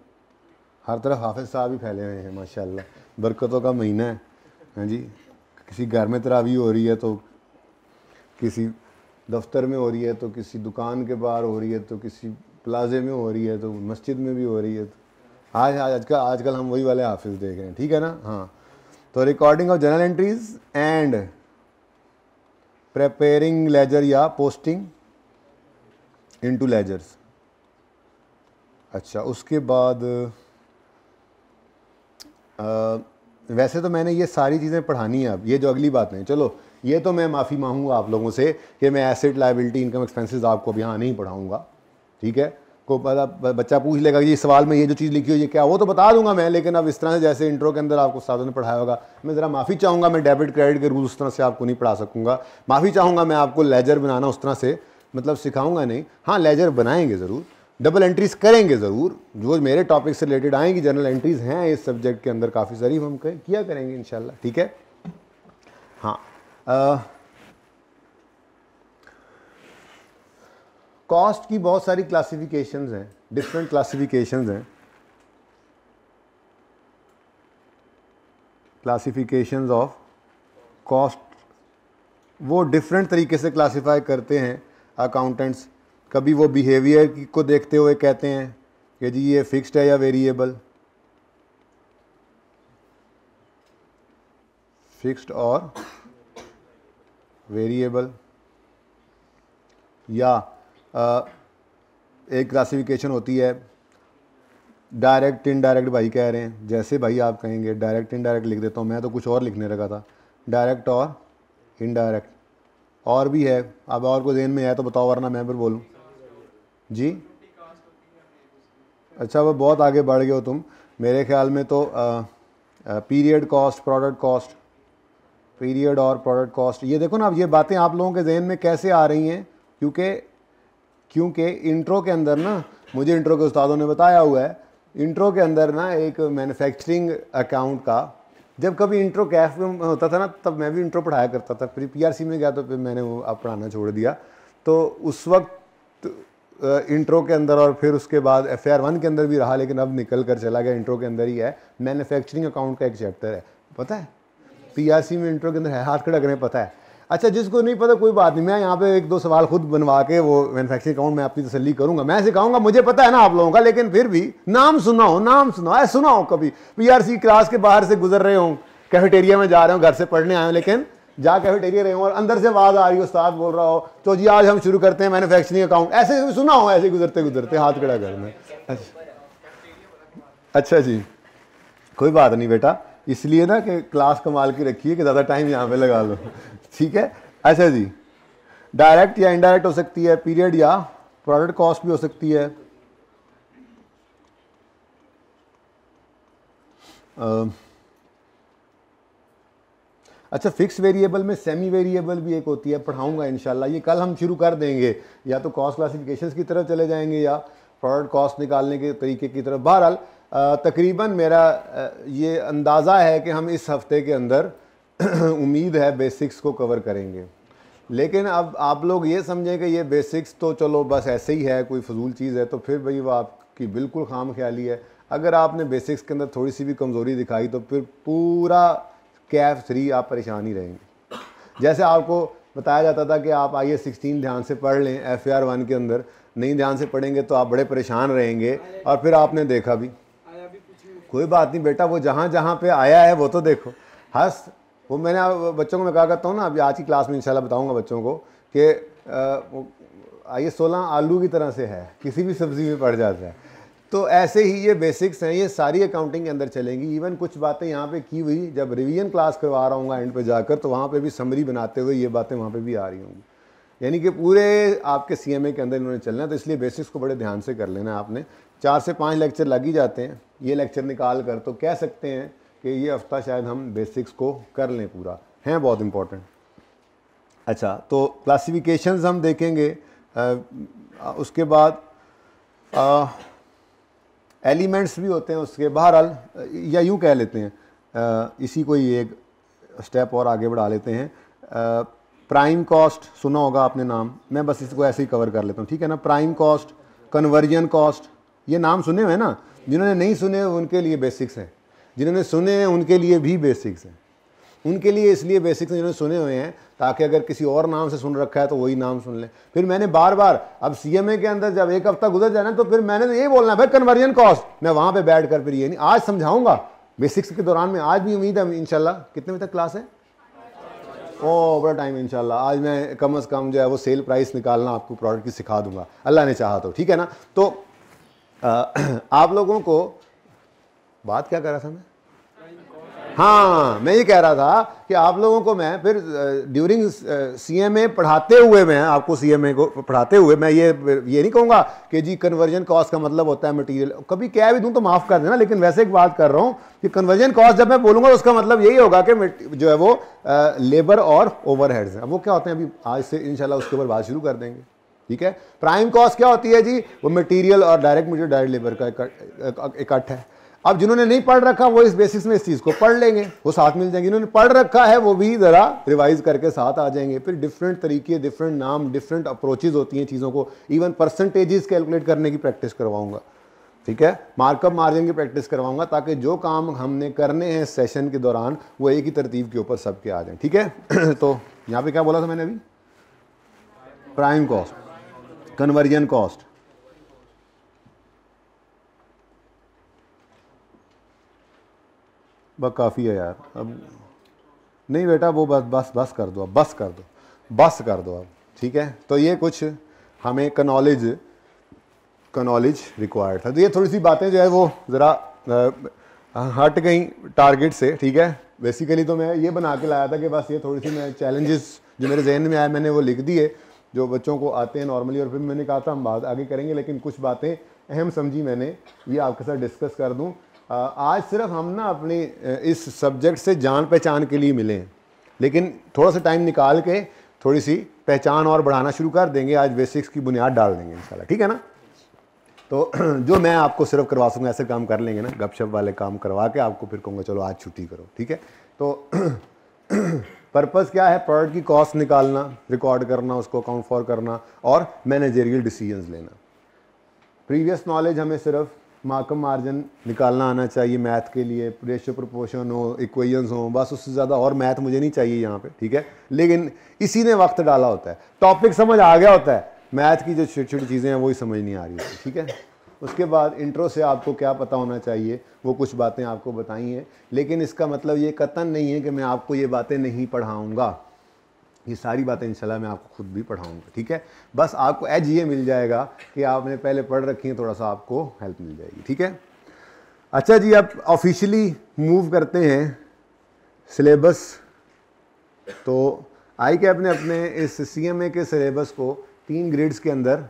हर तरफ हाफिज साहब ही फैले हुए हैं माशाल्लाह बरकतों का महीना है हाँ जी किसी घर में तरावी हो रही है तो किसी दफ्तर में हो रही है तो किसी दुकान के बाहर हो रही है तो किसी प्लाजे में हो रही है तो मस्जिद में भी हो रही है तो आज आज आजकल आजकल हम वही वाले हाफिज देख रहे हैं ठीक है ना हाँ तो recording of general entries and preparing ledger या पोस्टिंग इनटू लेजर्स अच्छा उसके बाद आ, वैसे तो मैंने ये सारी चीज़ें पढ़ानी है अब ये जो अगली बात है चलो ये तो मैं माफ़ी मांगूंगा आप लोगों से कि मैं एसेट लाइबिलिटी इनकम एक्सपेंसेस आपको अभी यहाँ नहीं पढ़ाऊँगा ठीक है को पता बच्चा पूछ लेगा कि ये सवाल में ये जो चीज़ लिखी हुई है क्या वो तो बता दूंगा मैं लेकिन अब इस तरह से जैसे इंट्रो के अंदर आपको साधन पढ़ाया होगा मैं ज़रा माफ़ी चाहूँगा मैं डेबिट क्रेडिट के रूल उस तरह से आपको नहीं पढ़ा सकूँगा माफ़ी चाहूँगा मैं आपको लेजर बनाना उस तरह से मतलब सिखाऊँगा नहीं हाँ लेजर बनाएंगे ज़रूर डबल एंट्रीज करेंगे ज़रूर जो मेरे टॉपिक से रिलेटेड आएंगी जनरल एंट्रीज हैं इस सब्जेक्ट के अंदर काफ़ी सारी हम कर, किया करेंगे इन ठीक है हाँ कॉस्ट की बहुत सारी क्लासिफिकेशंस हैं डिफरेंट क्लासिफिकेशंस हैं क्लासिफिकेशंस ऑफ कॉस्ट वो डिफरेंट तरीके से क्लासिफाई करते हैं अकाउंटेंट्स कभी वो बिहेवियर को देखते हुए कहते हैं कि जी ये फिक्स्ड है या वेरिएबल फिक्स्ड और वेरिएबल या आ, एक क्लासिफिकेशन होती है डायरेक्ट इनडायरेक्ट भाई कह रहे हैं जैसे भाई आप कहेंगे डायरेक्ट इनडायरेक्ट लिख देता हूँ मैं तो कुछ और लिखने लगा था डायरेक्ट और इनडायरेक्ट और भी है अब और को जहन में आया तो बताओ वरना मैं फिर बोलूँ जी अच्छा वो बहुत आगे बढ़ गए हो तुम मेरे ख्याल में तो period cost product cost period और प्रोडक्ट कॉस्ट ये देखो ना अब ये बातें आप लोगों के जहन में कैसे आ रही हैं क्योंकि क्योंकि इंट्रो के अंदर ना मुझे इंट्रो के उस्तादों ने बताया हुआ है इंट्रो के अंदर ना एक मैन्युफैक्चरिंग अकाउंट का जब कभी इंट्रो कैफ में होता था ना तब मैं भी इंट्रो पढ़ाया करता था फिर पीआरसी में गया तो फिर मैंने वो अब पढ़ाना छोड़ दिया तो उस वक्त इंट्रो के अंदर और फिर उसके बाद एफ आई वन के अंदर भी रहा लेकिन अब निकल कर चला गया इंट्रो के अंदर ही है मैन्युफैक्चरिंग अकाउंट का एक चैप्टर है पता है पी में इंट्रो के अंदर है हाथ खड़ा करें पता है अच्छा जिसको नहीं पता कोई बात नहीं मैं यहाँ पे एक दो सवाल खुद बनवा के वो मैनुफैक्चरिंग अकाउंट में अपनी तसली करूँगा मैं सिखाऊंगा मुझे पता है ना आप लोगों का लेकिन फिर भी नाम सुनाओ नाम सुनाओ ऐसा सुनाओ कभी सी क्लास के बाहर से गुजर रहे हों कैफेटेरिया में जा रहे हो घर से पढ़ने आए हो लेकिन जा कैफेटेरिया रहे हो और अंदर से आवाज़ आ रही हो उस्ताद बोल रहा हो तो जी आज हम शुरू करते हैं मैनुफैक्चरिंग अकाउंट ऐसे सुना हो ऐसे गुजरते गुजरते हाथ खड़ा करना अच्छा अच्छा जी कोई बात नहीं बेटा इसलिए ना कि क्लास कमाल की रखी है कि ज़्यादा टाइम यहाँ पे लगा लो ठीक है अच्छा जी डायरेक्ट या इनडायरेक्ट हो सकती है पीरियड या प्रोडक्ट कॉस्ट भी हो सकती है आ, अच्छा फिक्स वेरिएबल में सेमी वेरिएबल भी एक होती है पढ़ाऊँगा इन ये कल हम शुरू कर देंगे या तो कॉस्ट क्लासिफिकेशन की तरफ चले जाएंगे या फ्रॉड कॉस्ट निकालने के तरीके की तरफ बहरहाल तकरीबन मेरा ये अंदाज़ा है कि हम इस हफ्ते के अंदर उम्मीद है बेसिक्स को कवर करेंगे लेकिन अब आप लोग ये समझें कि ये बेसिक्स तो चलो बस ऐसे ही है कोई फजूल चीज़ है तो फिर भाई वो आपकी बिल्कुल खाम ख्याली है अगर आपने बेसिक्स के अंदर थोड़ी सी भी कमज़ोरी दिखाई तो फिर पूरा कैफ थ्री आप परेशान ही रहेंगे जैसे आपको बताया जाता था कि आप आइए सिक्सटीन ध्यान से पढ़ लें एफ आर वन के अंदर नहीं ध्यान से पढ़ेंगे तो आप बड़े परेशान रहेंगे और फिर आपने देखा भी कोई बात नहीं बेटा वो जहाँ जहाँ पे आया है वो तो देखो हस्त वो मैंने बच्चों को मैं कहा करता हूँ ना अभी आज की क्लास में इंशाल्लाह बताऊँगा बच्चों को कि आइए सोलह आलू की तरह से है किसी भी सब्ज़ी में पड़ जाता है तो ऐसे ही ये बेसिक्स हैं ये सारी अकाउंटिंग के अंदर चलेंगी इवन कुछ बातें यहाँ पे की हुई जब रिवीजन क्लास करवा रहा हूँ एंड पे जाकर तो वहाँ पे भी समरी बनाते हुए ये बातें वहाँ पे भी आ रही होंगी यानी कि पूरे आपके सीएमए के अंदर इन्होंने चलना है तो इसलिए बेसिक्स को बड़े ध्यान से कर लेना आपने चार से पाँच लेक्चर लग ही जाते हैं ये लेक्चर निकाल कर तो कह सकते हैं कि ये हफ्ता शायद हम बेसिक्स को कर लें पूरा हैं बहुत इंपॉर्टेंट अच्छा तो क्लासीफिकेशन हम देखेंगे उसके बाद एलिमेंट्स भी होते हैं उसके बहरहाल या यूँ कह लेते हैं इसी को ही एक स्टेप और आगे बढ़ा लेते हैं प्राइम कॉस्ट सुना होगा आपने नाम मैं बस इसको ऐसे ही कवर कर लेता हूँ ठीक है ना प्राइम कॉस्ट कन्वर्जन कॉस्ट ये नाम सुने हुए हैं ना जिन्होंने नहीं सुने उनके लिए बेसिक्स हैं जिन्होंने सुने हैं उनके लिए भी बेसिक्स हैं उनके लिए इसलिए बेसिक्स जिन्होंने सुने हुए हैं ताकि अगर किसी और नाम से सुन रखा है तो वही नाम सुन लें फिर मैंने बार बार अब सीएमए के अंदर जब एक हफ्ता गुजर जाना तो फिर मैंने तो यही बोलना है भाई कन्वर्जन कॉस्ट मैं वहाँ पे बैठ कर फिर ये नहीं आज समझाऊंगा बेसिक्स के दौरान में आज भी उम्मीद है इनशाला कितने बजे तक क्लास है ओ बड़ा टाइम इनशाला आज मैं कम अज़ कम जो है वो सेल प्राइस निकालना आपको प्रोडक्ट की सिखा दूंगा अल्लाह ने चाहा तो ठीक है ना तो आ, आप लोगों को बात क्या कर रहा था मैं हाँ मैं ये कह रहा था कि आप लोगों को मैं फिर ड्यूरिंग सी एम ए पढ़ाते हुए मैं आपको सी एम ए को पढ़ाते हुए मैं ये ये नहीं कहूँगा कि जी कन्वर्जन कॉस्ट का मतलब होता है मटेरियल कभी कह भी दूँ तो माफ़ कर देना लेकिन वैसे एक बात कर रहा हूँ कि कन्वर्जन कॉस्ट जब मैं बोलूँगा तो उसका मतलब यही होगा कि जो है वो लेबर और ओवर हेड्स हैं वो क्या होते हैं अभी आज से इन उसके ऊपर बात शुरू कर देंगे ठीक है प्राइम कॉस्ट क्या होती है जी वो मटेरियल और डायरेक्ट मुझे डायरेक्ट लेबर का इकट्ठ है अब जिन्होंने नहीं पढ़ रखा वो इस बेसिस में इस चीज़ को पढ़ लेंगे वो साथ मिल जाएंगे जिन्होंने पढ़ रखा है वो भी ज़रा रिवाइज करके साथ आ जाएंगे फिर डिफरेंट तरीके डिफरेंट नाम डिफरेंट अप्रोचेज होती हैं चीज़ों को इवन परसेंटेजेस कैलकुलेट करने की प्रैक्टिस करवाऊंगा ठीक है मार्कअप मार्जिन की प्रैक्टिस करवाऊंगा ताकि जो काम हमने करने हैं सेशन के दौरान वो एक ही तरतीब के ऊपर सबके आ जाए ठीक है तो यहाँ पे क्या बोला था मैंने अभी प्राइम कॉस्ट कन्वर्जन कॉस्ट बस काफ़ी है यार अब नहीं बेटा वो बस बस बस कर दो अब बस कर दो बस कर दो अब ठीक है तो ये कुछ हमें का नॉलेज का नॉलेज रिक्वायर्ड था तो ये थोड़ी सी बातें जो है वो ज़रा हट गई टारगेट से ठीक है बेसिकली तो मैं ये बना के लाया था कि बस ये थोड़ी सी मैं चैलेंजेस जो मेरे जहन में आए मैंने वो लिख दिए जो बच्चों को आते हैं नॉर्मली और फिर मैंने कहा था हम बात आगे करेंगे लेकिन कुछ बातें अहम समझी मैंने ये आपके साथ डिस्कस कर दूँ आज सिर्फ हम ना अपनी इस सब्जेक्ट से जान पहचान के लिए मिले हैं लेकिन थोड़ा सा टाइम निकाल के थोड़ी सी पहचान और बढ़ाना शुरू कर देंगे आज बेसिक्स की बुनियाद डाल देंगे इनशाला ठीक है ना तो जो मैं आपको सिर्फ करवा सकूँगा ऐसे काम कर लेंगे ना गपशप वाले काम करवा के आपको फिर कहूँगा चलो आज छुट्टी करो ठीक है तो पर्पज़ क्या है प्रोडक्ट की कॉस्ट निकालना रिकॉर्ड करना उसको अकाउंट फॉर करना और मैनेजेरियल डिसीजंस लेना प्रीवियस नॉलेज हमें सिर्फ मार्कम मार्जिन निकालना आना चाहिए मैथ के लिए रेशो प्रोपोर्शन हो इक्वेशंस हो बस उससे ज़्यादा और मैथ मुझे नहीं चाहिए यहाँ पे ठीक है लेकिन इसी ने वक्त डाला होता है टॉपिक समझ आ गया होता है मैथ की जो छोटी छोटी चीज़ें हैं वही समझ नहीं आ रही होती ठीक है उसके बाद इंट्रो से आपको क्या पता होना चाहिए वो कुछ बातें आपको बताई हैं लेकिन इसका मतलब ये कतन नहीं है कि मैं आपको ये बातें नहीं पढ़ाऊँगा ये सारी बातें इंशाल्लाह मैं आपको खुद भी पढ़ाऊँगा ठीक है बस आपको एज ये मिल जाएगा कि आपने पहले पढ़ रखी हैं थोड़ा सा आपको हेल्प मिल जाएगी ठीक है अच्छा जी अब ऑफिशियली मूव करते हैं सिलेबस तो आई कैप ने अपने इस सीएमए के सिलेबस को तीन ग्रेड्स के अंदर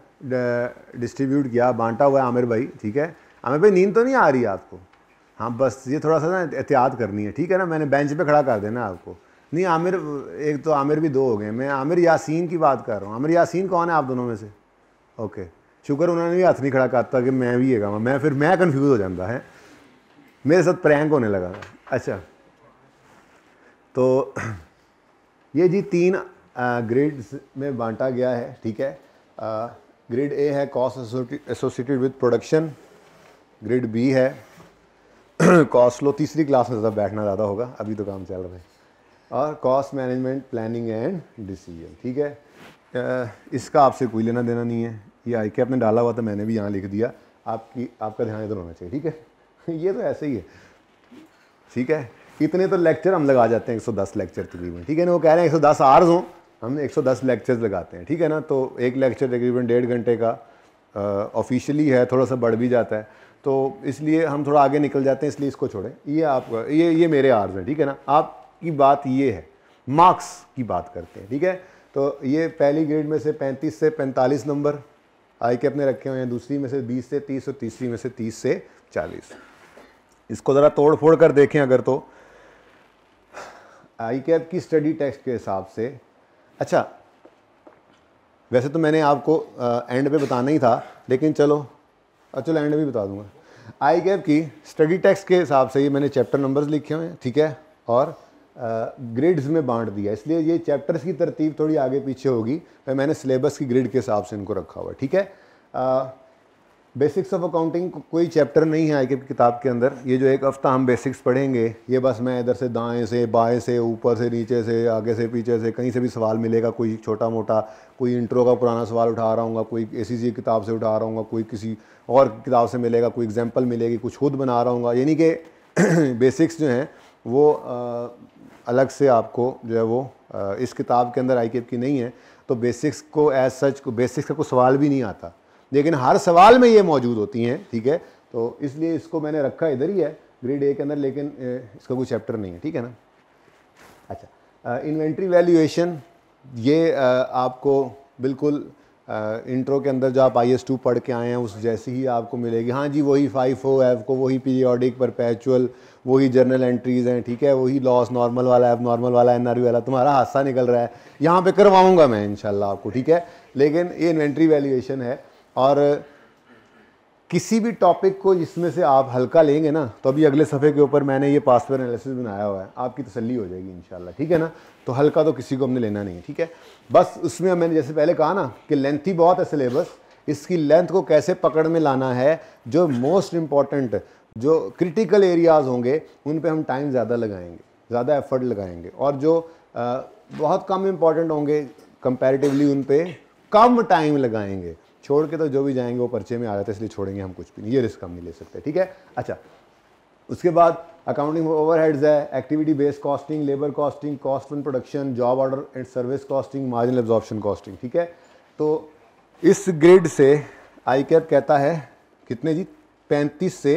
डिस्ट्रीब्यूट किया बांटा हुआ है आमिर भाई ठीक है आमिर भाई नींद तो नहीं आ रही आपको हाँ बस ये थोड़ा सा ना एहतियात करनी है ठीक है ना मैंने बेंच पे खड़ा कर देना आपको नहीं आमिर एक तो आमिर भी दो हो गए मैं आमिर यासीन की बात कर रहा हूँ आमिर यासीन कौन है आप दोनों में से ओके शुक्र उन्होंने भी हाथ नहीं खड़ा करता कि मैं भी ये गाँव मैं फिर मैं कन्फ्यूज़ हो जाता है मेरे साथ प्रैंक होने लगा अच्छा तो ये जी तीन ग्रेड में बांटा गया है ठीक है ग्रेड ए है cost associated with production grade B है कॉस्ट लो तीसरी क्लास में ज़्यादा बैठना ज़्यादा होगा अभी तो काम चल रहा है और cost management planning and decision ठीक है इसका आपसे कोई लेना देना नहीं है ये आई के आपने डाला हुआ था मैंने भी यहाँ लिख दिया आपकी आपका ध्यान इधर होना चाहिए ठीक है ये तो ऐसे ही है ठीक है इतने तो लेक्चर हम लगा जाते हैं 110 लेक्चर तकरीबन ठीक है ना वो कह रहे हैं 110 आर्स हों हम 110 लेक्चर्स लगाते हैं ठीक है ना तो एक लेक्चर तकरीबन डेढ़ घंटे का ऑफिशियली है थोड़ा सा बढ़ भी जाता है तो इसलिए हम थोड़ा आगे निकल जाते हैं इसलिए इसको छोड़ें ये आपका ये ये मेरे आर्स हैं ठीक है ना आप की बात ये है मार्क्स की बात करते हैं ठीक है तो ये पहली ग्रेड में से 35 से 45 नंबर आई के अपने रखे हुए हैं दूसरी में से 20 से 30 और तीसरी में से 30 से 40 इसको ज़रा तोड़ फोड़ कर देखें अगर तो आई कैप की स्टडी टेक्स्ट के हिसाब से अच्छा वैसे तो मैंने आपको आ, एंड पे बताना ही था लेकिन चलो चलो एंड भी बता दूंगा आई कैप की स्टडी टेक्स्ट के हिसाब से ये मैंने चैप्टर नंबर्स लिखे हुए हैं ठीक है और ग्रिड्स में बांट दिया इसलिए ये चैप्टर्स की तरतीब थोड़ी आगे पीछे होगी पर मैंने सिलेबस की ग्रिड के हिसाब से इनको रखा हुआ ठीक है बेसिक्स ऑफ अकाउंटिंग कोई चैप्टर नहीं है आई किताब के अंदर ये जो एक हफ्ता हम बेसिक्स पढ़ेंगे ये बस मैं इधर से दाएं से बाएं से ऊपर से नीचे से आगे से पीछे से कहीं से भी सवाल मिलेगा कोई छोटा मोटा कोई इंट्रो का पुराना सवाल उठा रहा हूँ कोई ए सी e किताब से उठा रहा हूँ कोई किसी और किताब से मिलेगा कोई एग्जाम्पल मिलेगी कुछ खुद बना रहा हूँ यानी कि बेसिक्स जो हैं वो आ, अलग से आपको जो है वो इस किताब के अंदर आई की नहीं है तो बेसिक्स को एज सच को बेसिक्स का कोई सवाल भी नहीं आता लेकिन हर सवाल में ये मौजूद होती हैं ठीक है तो इसलिए इसको मैंने रखा इधर ही है ग्रेड ए के अंदर लेकिन इसका कोई चैप्टर नहीं है ठीक है ना अच्छा इन्वेंट्री वैल्यूएशन ये आ, आपको बिल्कुल इंट्रो के अंदर जो आप आई एस टू पढ़ के आए हैं उस जैसी ही आपको मिलेगी हाँ जी वही फाइव फो एव को वही पीरियोडिक परपैचुअल वही जर्नल एंट्रीज़ हैं ठीक है वही लॉस नॉर्मल वाला एव नॉर्मल वाला एन आर वाला तुम्हारा हादसा निकल रहा है यहाँ पे करवाऊँगा मैं इन आपको ठीक है लेकिन ये इन्वेंट्री वैल्यूएशन है और किसी भी टॉपिक को जिसमें से आप हल्का लेंगे ना तो अभी अगले सफ़े के ऊपर मैंने ये पासवर्ड एनालिसिस बनाया हुआ है आपकी तसली हो जाएगी इन ठीक है ना तो हल्का तो किसी को हमने लेना नहीं है ठीक है बस उसमें मैंने जैसे पहले कहा ना कि लेंथ ही बहुत है सिलेबस इसकी लेंथ को कैसे पकड़ में लाना है जो मोस्ट इम्पॉर्टेंट जो क्रिटिकल एरियाज़ होंगे उन पर हम टाइम ज़्यादा लगाएंगे ज़्यादा एफर्ट लगाएंगे और जो बहुत कम इम्पॉर्टेंट होंगे कंपेरिटिवली उन पर कम टाइम लगाएंगे छोड़ के तो जो भी जाएंगे वो पर्चे में आ जाते हैं इसलिए छोड़ेंगे हम कुछ भी नहीं ये रिस्क हम नहीं ले सकते ठीक है अच्छा उसके बाद अकाउंटिंग ओवरहेड्स है activity based costing labour costing cost on production job order and service costing marginal absorption costing ठीक है तो इस ग्रिड से आई कैप कहता है कितने जी पैंतीस से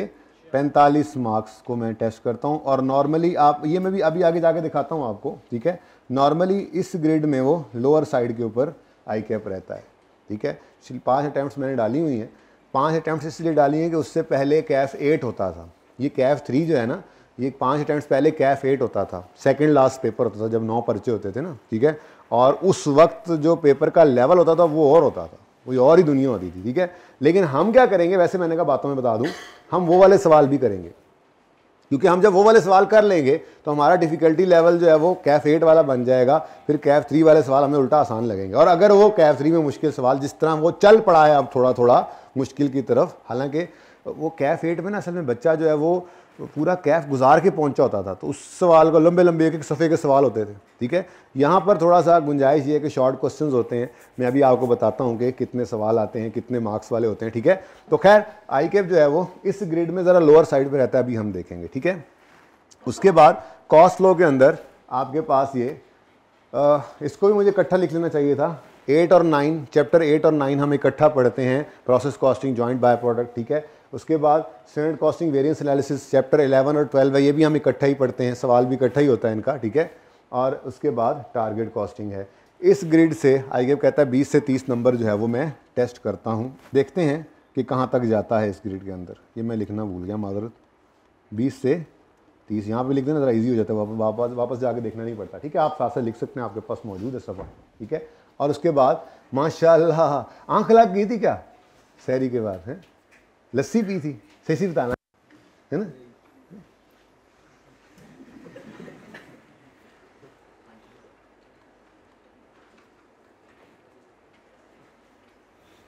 पैंतालीस मार्क्स को मैं टेस्ट करता हूँ और नॉर्मली आप ये मैं भी अभी आगे जाके दिखाता हूँ आपको ठीक है नॉर्मली इस ग्रेड में वो लोअर साइड के ऊपर आई कैप रहता है ठीक है पाँच अटैम्प्ट मैंने डाली हुई हैं पाँच अटैम्प्ट इसलिए डाली हैं कि उससे पहले कैफ एट होता था ये कैफ थ्री जो है ना ये पाँच अटैम्प्ट पहले कैफ एट होता था सेकेंड लास्ट पेपर होता था जब नौ पर्चे होते थे ना ठीक है और उस वक्त जो पेपर का लेवल होता था वो और होता था कोई और ही दुनिया होती थी ठीक है लेकिन हम क्या करेंगे वैसे मैंने कहा बातों में बता दूँ हम वो वाले सवाल भी करेंगे क्योंकि हम जब वो वाले सवाल कर लेंगे तो हमारा डिफिकल्टी लेवल जो है वो कैफ एट वाला बन जाएगा फिर कैफ थ्री वाले सवाल हमें उल्टा आसान लगेंगे और अगर वो कैफ थ्री में मुश्किल सवाल जिस तरह वो चल पड़ा है अब थोड़ा थोड़ा मुश्किल की तरफ हालांकि वो कैफ एट में ना असल में बच्चा जो है वो पूरा कैफ गुजार के पहुंचा होता था तो उस सवाल को लंबे लंबे एक एक सफ़े के सवाल होते थे ठीक है यहाँ पर थोड़ा सा गुंजाइश ये है कि शॉर्ट क्वेश्चंस होते हैं मैं अभी आपको बताता हूँ कि कितने सवाल आते हैं कितने मार्क्स वाले होते हैं ठीक है तो खैर आई जो है वो इस ग्रेड में ज़रा लोअर साइड पर रहता है अभी हम देखेंगे ठीक है उसके बाद कॉस्ट लो के अंदर आपके पास ये आ, इसको भी मुझे इकट्ठा लिख लेना चाहिए था एट और नाइन चैप्टर एट और नाइन हम इकट्ठा पढ़ते हैं process costing joint by product ठीक है उसके बाद standard costing variance analysis chapter 11 और 12 है ये भी हम इकट्ठा ही पढ़ते हैं सवाल भी इकट्ठा ही होता है इनका ठीक है और उसके बाद टारगेट कॉस्टिंग है इस ग्रिड से आई गेप कहता है 20 से 30 नंबर जो है वो मैं टेस्ट करता हूँ देखते हैं कि कहाँ तक जाता है इस ग्रिड के अंदर ये मैं लिखना भूल गया माजरत बीस से तीस यहाँ पर लिख देना ज़रा ईजी हो जाता है वापस वापस वापस जाके देखना नहीं पड़ता ठीक है आप साथ लिख सकते हैं आपके पास मौजूद है सफ़ा ठीक है और उसके बाद माशाल्लाह आँख लाख की थी क्या सैरी के बाद है लस्सी पी थी सही से बताना है ना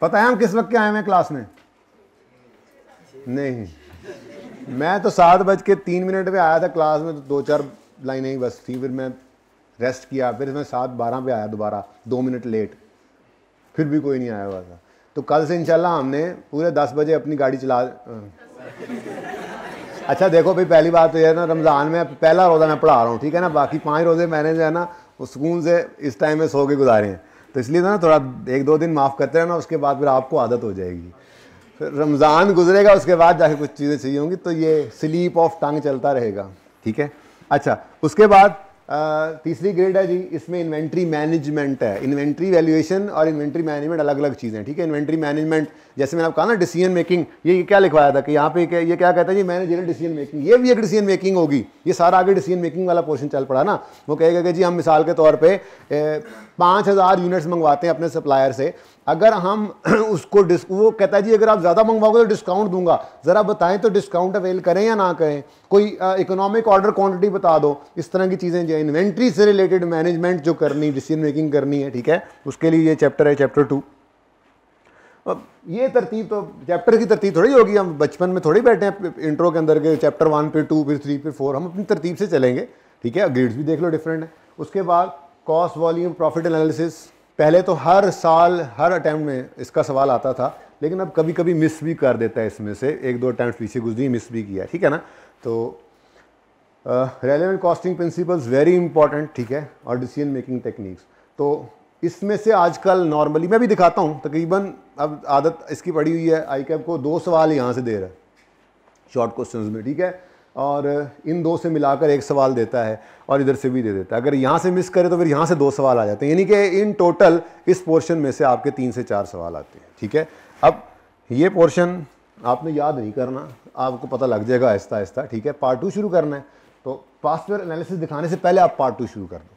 पता है हम किस वक्त के आए हैं क्लास में नहीं मैं तो सात बज के तीन मिनट पे आया था क्लास में तो दो चार लाइनें ही बस थी फिर मैं रेस्ट किया फिर मैं सात बारह पे आया दोबारा दो मिनट लेट फिर भी कोई नहीं आया हुआ था तो कल से इंशाल्लाह हमने पूरे दस बजे अपनी गाड़ी चला अच्छा देखो भाई पहली बात तो यह है ना रमज़ान में पहला रोज़ा मैं पढ़ा रहा हूँ ठीक है ना बाकी पाँच रोज़े मैंने जो है ना वो सुकून से इस टाइम में सो के गुजारे हैं तो इसलिए तो ना थोड़ा एक दो दिन माफ़ करते रहना उसके बाद फिर आपको आदत हो जाएगी फिर रमज़ान गुजरेगा उसके बाद जाके कुछ चीज़ें चाहिए होंगी तो ये स्लीप ऑफ टंग चलता रहेगा ठीक है अच्छा उसके बाद तीसरी ग्रेड है जी इसमें इन्वेंट्री मैनेजमेंट है इन्वेंट्री वैल्यूएशन और इन्वेंट्री मैनेजमेंट अलग अलग चीज़ें ठीक है इन्वेंट्री मैनेजमेंट जैसे मैंने आपको कहा ना डिसीजन मेकिंग ये क्या लिखवाया था कि यहाँ पे ये क्या कहता है जी मैनेजरल डिसीजन मेकिंग ये भी एक डिसीजन मेकिंग होगी ये सारा आगे डिसीजन मेकिंग वाला पोर्शन चल पड़ा ना वो कहेगा कि जी हम मिसाल के तौर पर पाँच हज़ार यूनिट्स मंगवाते हैं अपने सप्लायर से अगर हम उसको डिस्क वो कहता है जी अगर आप ज़्यादा मंगवाओगे तो डिस्काउंट दूंगा ज़रा बताएं तो डिस्काउंट अवेल करें या ना करें कोई इकोनॉमिक ऑर्डर क्वांटिटी बता दो इस तरह की चीज़ें जो इन्वेंट्री से रिलेटेड मैनेजमेंट जो करनी डिसीजन मेकिंग करनी है ठीक है उसके लिए ये चैप्टर है चैप्टर टू अब ये तरतीब तो चैप्टर की तरतीब थोड़ी होगी हम बचपन में थोड़ी बैठे हैं इंट्रो के अंदर के चैप्टर वन पे टू फिर थ्री फिर फोर हम अपनी तरतीब से चलेंगे ठीक है ग्रेड्स भी देख लो डिफरेंट है उसके बाद कॉस्ट वॉल्यूम प्रॉफिट एनालिसिस पहले तो हर साल हर अटैम्प्ट में इसका सवाल आता था लेकिन अब कभी कभी मिस भी कर देता है इसमें से एक दो अटैम्प्ट पीछे कुछ दिन मिस भी किया ठीक है ना तो relevant costing principles very important ठीक है और डिसीजन मेकिंग टेक्निक्स तो इसमें से आजकल नॉर्मली मैं भी दिखाता हूँ तकरीबन अब आदत इसकी पड़ी हुई है आई कैप को दो सवाल यहाँ से दे रहा है शॉर्ट क्वेश्चन में ठीक है और इन दो से मिलाकर एक सवाल देता है और इधर से भी दे देता है अगर यहाँ से मिस करें तो फिर यहाँ से दो सवाल आ जाते हैं यानी कि इन टोटल इस पोर्शन में से आपके तीन से चार सवाल आते हैं ठीक है अब ये पोर्शन आपने याद नहीं करना आपको पता लग जाएगा आहिस्ता आहिस्ता ठीक है पार्ट टू शुरू करना है तो पासवेयर एनालिसिस दिखाने से पहले आप पार्ट टू शुरू दें